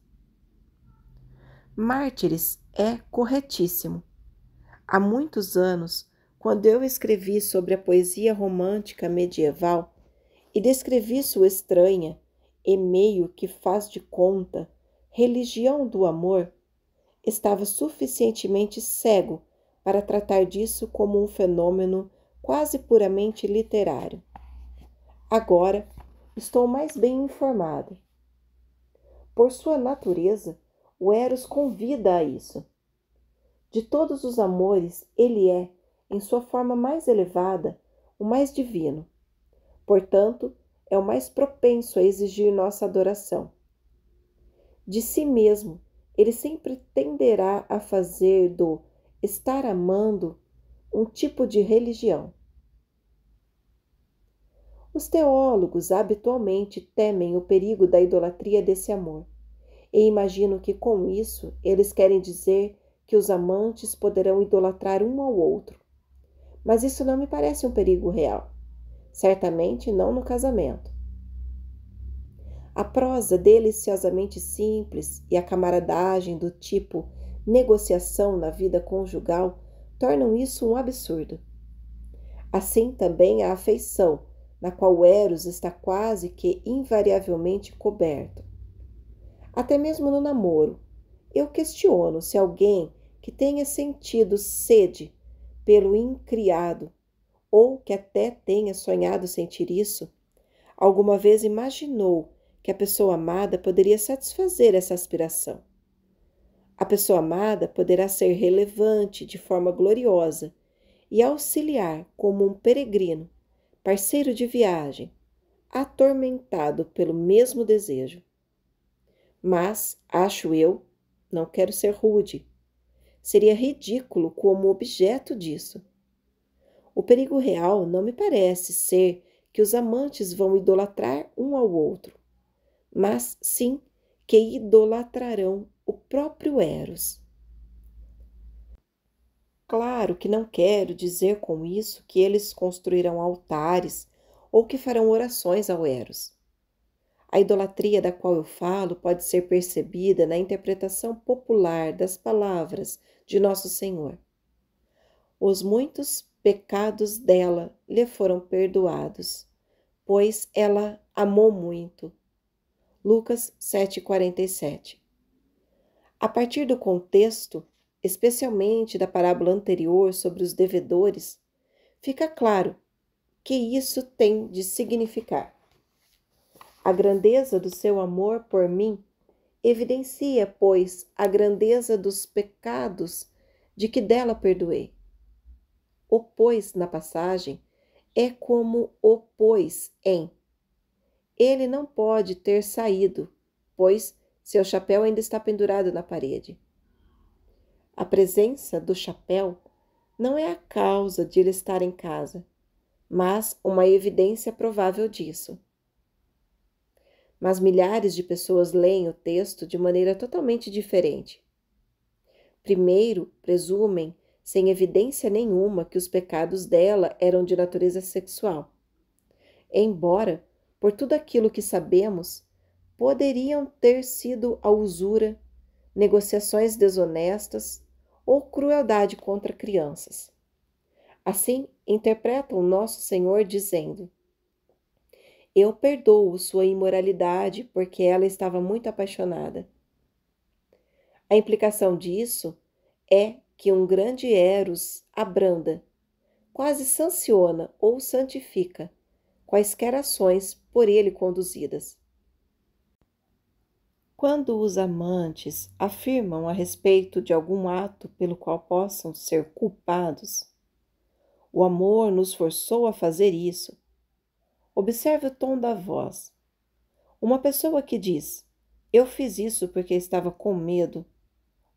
Mártires é corretíssimo. Há muitos anos, quando eu escrevi sobre a poesia romântica medieval e descrevi sua estranha, e meio que faz de conta, religião do amor, estava suficientemente cego para tratar disso como um fenômeno quase puramente literário. Agora, estou mais bem informado. Por sua natureza, o Eros convida a isso. De todos os amores, ele é, em sua forma mais elevada, o mais divino. Portanto, é o mais propenso a exigir nossa adoração. De si mesmo, ele sempre tenderá a fazer do estar amando um tipo de religião. Os teólogos habitualmente temem o perigo da idolatria desse amor, e imagino que com isso eles querem dizer que os amantes poderão idolatrar um ao outro. Mas isso não me parece um perigo real. Certamente não no casamento. A prosa deliciosamente simples e a camaradagem do tipo negociação na vida conjugal tornam isso um absurdo. Assim também a afeição na qual Eros está quase que invariavelmente coberto. Até mesmo no namoro, eu questiono se alguém que tenha sentido sede pelo incriado, ou que até tenha sonhado sentir isso, alguma vez imaginou que a pessoa amada poderia satisfazer essa aspiração. A pessoa amada poderá ser relevante de forma gloriosa e auxiliar como um peregrino parceiro de viagem, atormentado pelo mesmo desejo. Mas, acho eu, não quero ser rude. Seria ridículo como objeto disso. O perigo real não me parece ser que os amantes vão idolatrar um ao outro, mas sim que idolatrarão o próprio Eros. Claro que não quero dizer com isso que eles construirão altares ou que farão orações ao Eros. A idolatria da qual eu falo pode ser percebida na interpretação popular das palavras de Nosso Senhor. Os muitos pecados dela lhe foram perdoados, pois ela amou muito. Lucas 7,47 A partir do contexto, especialmente da parábola anterior sobre os devedores, fica claro que isso tem de significar. A grandeza do seu amor por mim evidencia, pois, a grandeza dos pecados de que dela perdoei. O pois na passagem é como o pois em. Ele não pode ter saído, pois seu chapéu ainda está pendurado na parede. A presença do chapéu não é a causa de ele estar em casa, mas uma evidência provável disso. Mas milhares de pessoas leem o texto de maneira totalmente diferente. Primeiro, presumem, sem evidência nenhuma, que os pecados dela eram de natureza sexual. Embora, por tudo aquilo que sabemos, poderiam ter sido a usura, negociações desonestas, ou crueldade contra crianças. Assim, interpretam Nosso Senhor dizendo: Eu perdoo sua imoralidade porque ela estava muito apaixonada. A implicação disso é que um grande Eros abranda, quase sanciona ou santifica quaisquer ações por ele conduzidas. Quando os amantes afirmam a respeito de algum ato pelo qual possam ser culpados, o amor nos forçou a fazer isso. Observe o tom da voz. Uma pessoa que diz: Eu fiz isso porque estava com medo,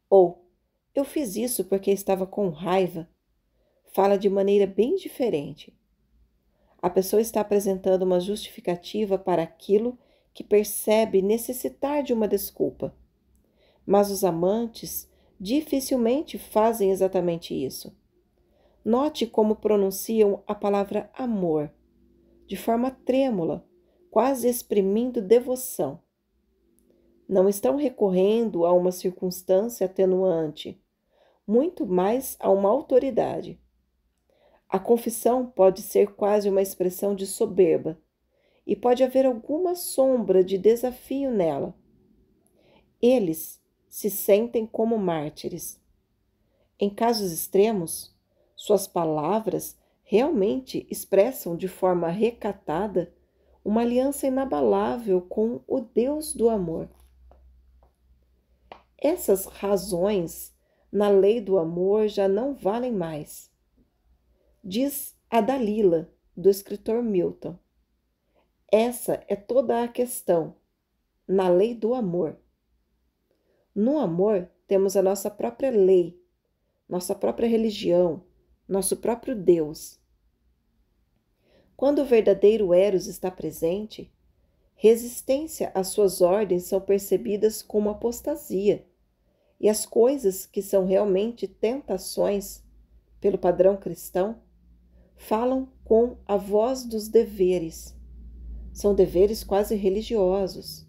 ou Eu fiz isso porque estava com raiva, fala de maneira bem diferente. A pessoa está apresentando uma justificativa para aquilo que que percebe necessitar de uma desculpa. Mas os amantes dificilmente fazem exatamente isso. Note como pronunciam a palavra amor, de forma trêmula, quase exprimindo devoção. Não estão recorrendo a uma circunstância atenuante, muito mais a uma autoridade. A confissão pode ser quase uma expressão de soberba e pode haver alguma sombra de desafio nela. Eles se sentem como mártires. Em casos extremos, suas palavras realmente expressam de forma recatada uma aliança inabalável com o Deus do amor. Essas razões na lei do amor já não valem mais. Diz a Dalila, do escritor Milton. Essa é toda a questão na lei do amor. No amor, temos a nossa própria lei, nossa própria religião, nosso próprio Deus. Quando o verdadeiro Eros está presente, resistência às suas ordens são percebidas como apostasia, e as coisas que são realmente tentações, pelo padrão cristão, falam com a voz dos deveres são deveres quase religiosos,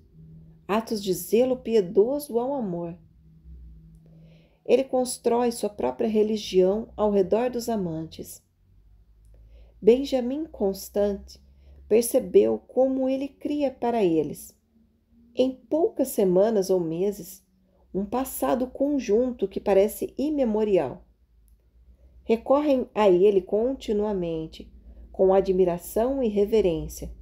atos de zelo piedoso ao amor. Ele constrói sua própria religião ao redor dos amantes. Benjamin Constant percebeu como ele cria para eles, em poucas semanas ou meses, um passado conjunto que parece imemorial. Recorrem a ele continuamente, com admiração e reverência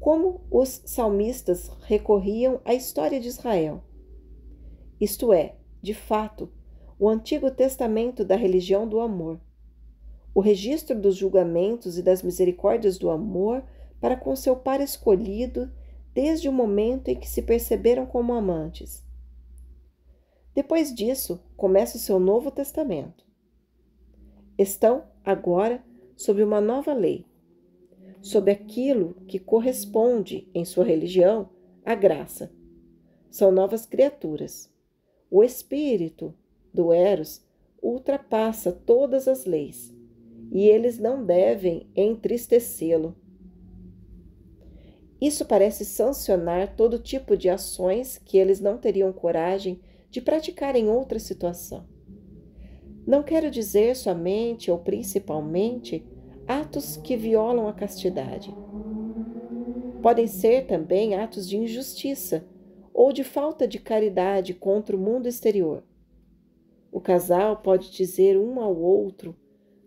como os salmistas recorriam à história de Israel. Isto é, de fato, o Antigo Testamento da religião do amor, o registro dos julgamentos e das misericórdias do amor para com seu par escolhido desde o momento em que se perceberam como amantes. Depois disso, começa o seu Novo Testamento. Estão, agora, sob uma nova lei sobre aquilo que corresponde em sua religião à graça. São novas criaturas. O espírito do Eros ultrapassa todas as leis e eles não devem entristecê-lo. Isso parece sancionar todo tipo de ações que eles não teriam coragem de praticar em outra situação. Não quero dizer somente ou principalmente atos que violam a castidade. Podem ser também atos de injustiça ou de falta de caridade contra o mundo exterior. O casal pode dizer um ao outro,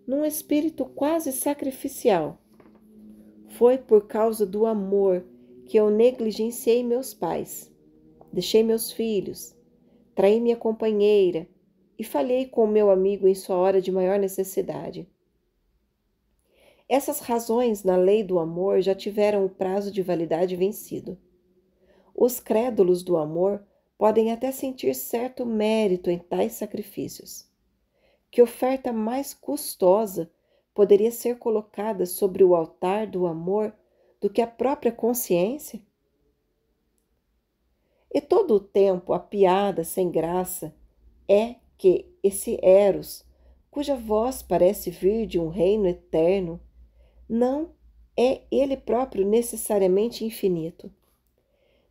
num espírito quase sacrificial: Foi por causa do amor que eu negligenciei meus pais, deixei meus filhos, traí minha companheira e falhei com meu amigo em sua hora de maior necessidade. Essas razões na lei do amor já tiveram o prazo de validade vencido. Os crédulos do amor podem até sentir certo mérito em tais sacrifícios. Que oferta mais custosa poderia ser colocada sobre o altar do amor do que a própria consciência? E todo o tempo a piada sem graça é que esse Eros, cuja voz parece vir de um reino eterno, não é ele próprio necessariamente infinito.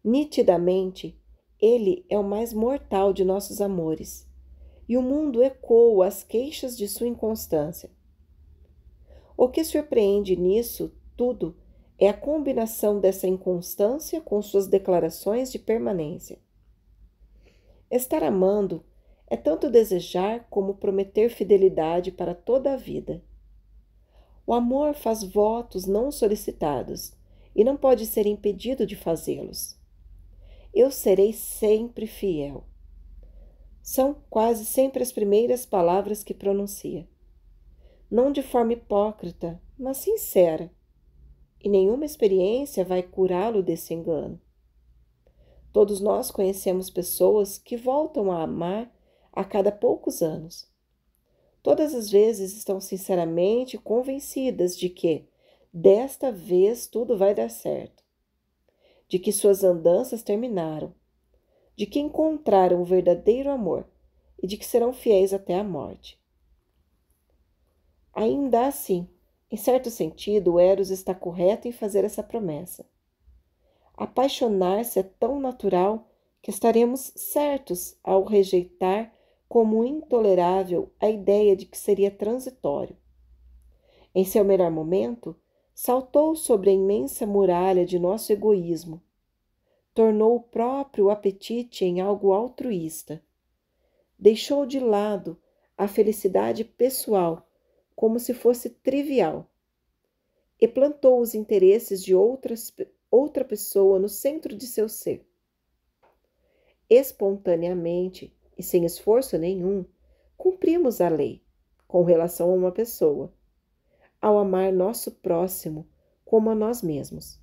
Nitidamente, ele é o mais mortal de nossos amores, e o mundo ecoa as queixas de sua inconstância. O que surpreende nisso tudo é a combinação dessa inconstância com suas declarações de permanência. Estar amando é tanto desejar como prometer fidelidade para toda a vida. O amor faz votos não solicitados e não pode ser impedido de fazê-los. Eu serei sempre fiel. São quase sempre as primeiras palavras que pronuncia. Não de forma hipócrita, mas sincera. E nenhuma experiência vai curá-lo desse engano. Todos nós conhecemos pessoas que voltam a amar a cada poucos anos, Todas as vezes estão sinceramente convencidas de que, desta vez, tudo vai dar certo, de que suas andanças terminaram, de que encontraram o verdadeiro amor e de que serão fiéis até a morte. Ainda assim, em certo sentido, o Eros está correto em fazer essa promessa. Apaixonar-se é tão natural que estaremos certos ao rejeitar como intolerável a ideia de que seria transitório. Em seu melhor momento, saltou sobre a imensa muralha de nosso egoísmo, tornou o próprio apetite em algo altruísta, deixou de lado a felicidade pessoal como se fosse trivial e plantou os interesses de outras, outra pessoa no centro de seu ser. Espontaneamente, e sem esforço nenhum, cumprimos a lei com relação a uma pessoa, ao amar nosso próximo como a nós mesmos.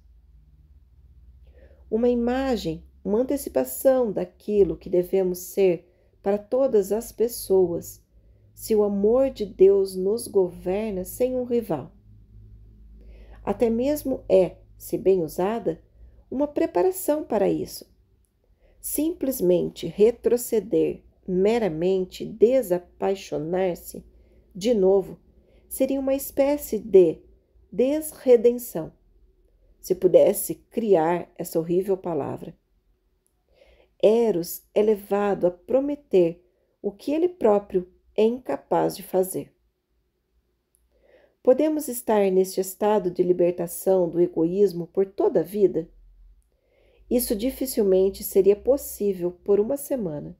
Uma imagem, uma antecipação daquilo que devemos ser para todas as pessoas, se o amor de Deus nos governa sem um rival. Até mesmo é, se bem usada, uma preparação para isso simplesmente retroceder, meramente desapaixonar-se, de novo, seria uma espécie de desredenção. Se pudesse criar essa horrível palavra. Eros é levado a prometer o que ele próprio é incapaz de fazer. Podemos estar neste estado de libertação do egoísmo por toda a vida? Isso dificilmente seria possível por uma semana.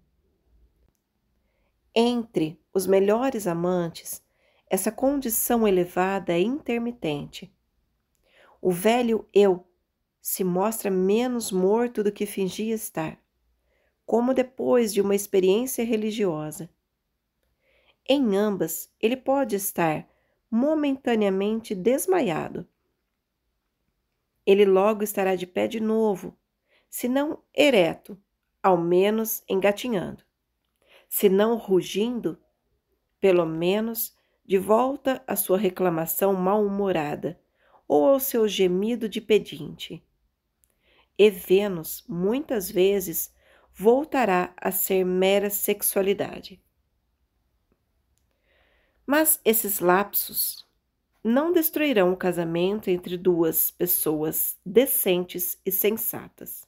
Entre os melhores amantes, essa condição elevada é intermitente. O velho eu se mostra menos morto do que fingia estar, como depois de uma experiência religiosa. Em ambas, ele pode estar momentaneamente desmaiado. Ele logo estará de pé de novo se não ereto, ao menos engatinhando, se não rugindo, pelo menos de volta à sua reclamação mal-humorada ou ao seu gemido de pedinte. E Vênus, muitas vezes, voltará a ser mera sexualidade. Mas esses lapsos não destruirão o casamento entre duas pessoas decentes e sensatas.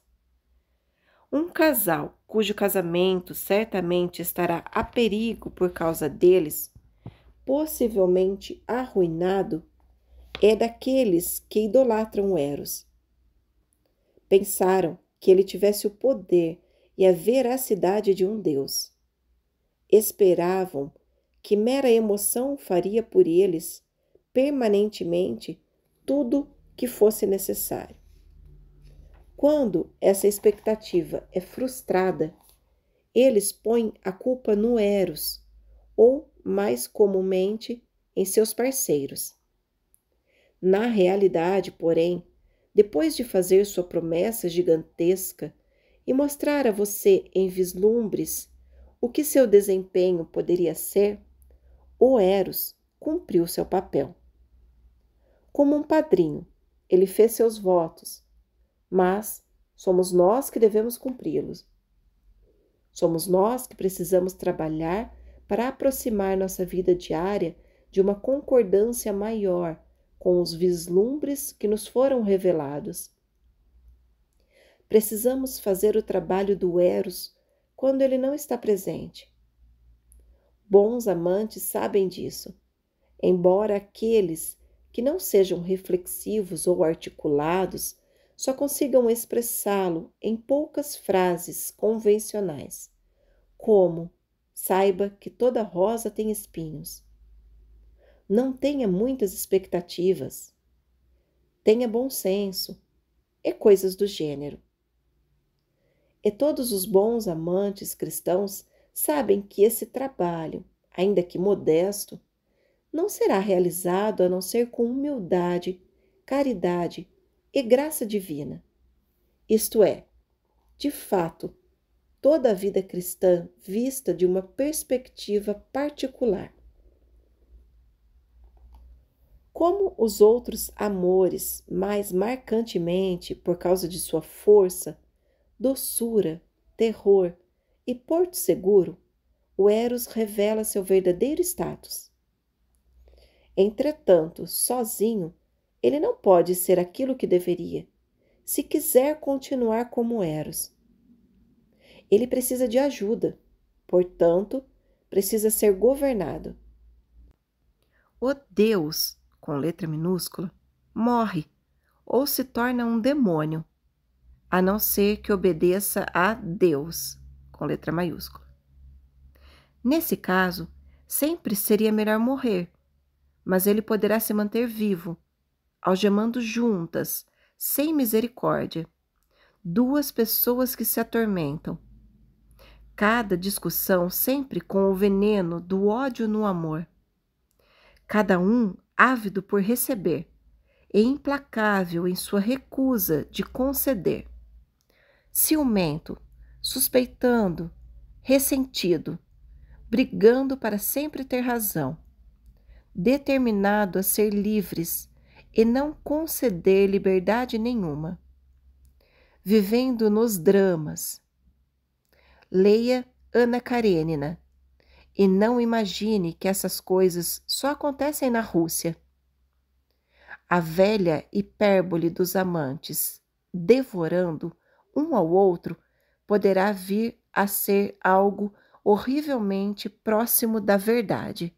Um casal cujo casamento certamente estará a perigo por causa deles, possivelmente arruinado, é daqueles que idolatram o Eros. Pensaram que ele tivesse o poder e a veracidade de um deus. Esperavam que mera emoção faria por eles permanentemente tudo que fosse necessário. Quando essa expectativa é frustrada, eles põem a culpa no Eros, ou mais comumente, em seus parceiros. Na realidade, porém, depois de fazer sua promessa gigantesca e mostrar a você em vislumbres o que seu desempenho poderia ser, o Eros cumpriu seu papel. Como um padrinho, ele fez seus votos mas somos nós que devemos cumpri-los. Somos nós que precisamos trabalhar para aproximar nossa vida diária de uma concordância maior com os vislumbres que nos foram revelados. Precisamos fazer o trabalho do Eros quando ele não está presente. Bons amantes sabem disso, embora aqueles que não sejam reflexivos ou articulados só consigam expressá-lo em poucas frases convencionais, como saiba que toda rosa tem espinhos. Não tenha muitas expectativas. Tenha bom senso e coisas do gênero. E todos os bons amantes cristãos sabem que esse trabalho, ainda que modesto, não será realizado a não ser com humildade, caridade e graça divina. Isto é, de fato, toda a vida cristã vista de uma perspectiva particular. Como os outros amores, mais marcantemente por causa de sua força, doçura, terror e porto seguro, o Eros revela seu verdadeiro status. Entretanto, sozinho, ele não pode ser aquilo que deveria, se quiser continuar como Eros. Ele precisa de ajuda, portanto, precisa ser governado. O Deus, com letra minúscula, morre ou se torna um demônio, a não ser que obedeça a Deus, com letra maiúscula. Nesse caso, sempre seria melhor morrer, mas ele poderá se manter vivo algemando juntas, sem misericórdia, duas pessoas que se atormentam. Cada discussão sempre com o veneno do ódio no amor. Cada um ávido por receber e implacável em sua recusa de conceder. Ciumento, suspeitando, ressentido, brigando para sempre ter razão, determinado a ser livres e não conceder liberdade nenhuma, vivendo nos dramas. Leia Ana Karenina e não imagine que essas coisas só acontecem na Rússia. A velha hipérbole dos amantes, devorando um ao outro, poderá vir a ser algo horrivelmente próximo da verdade.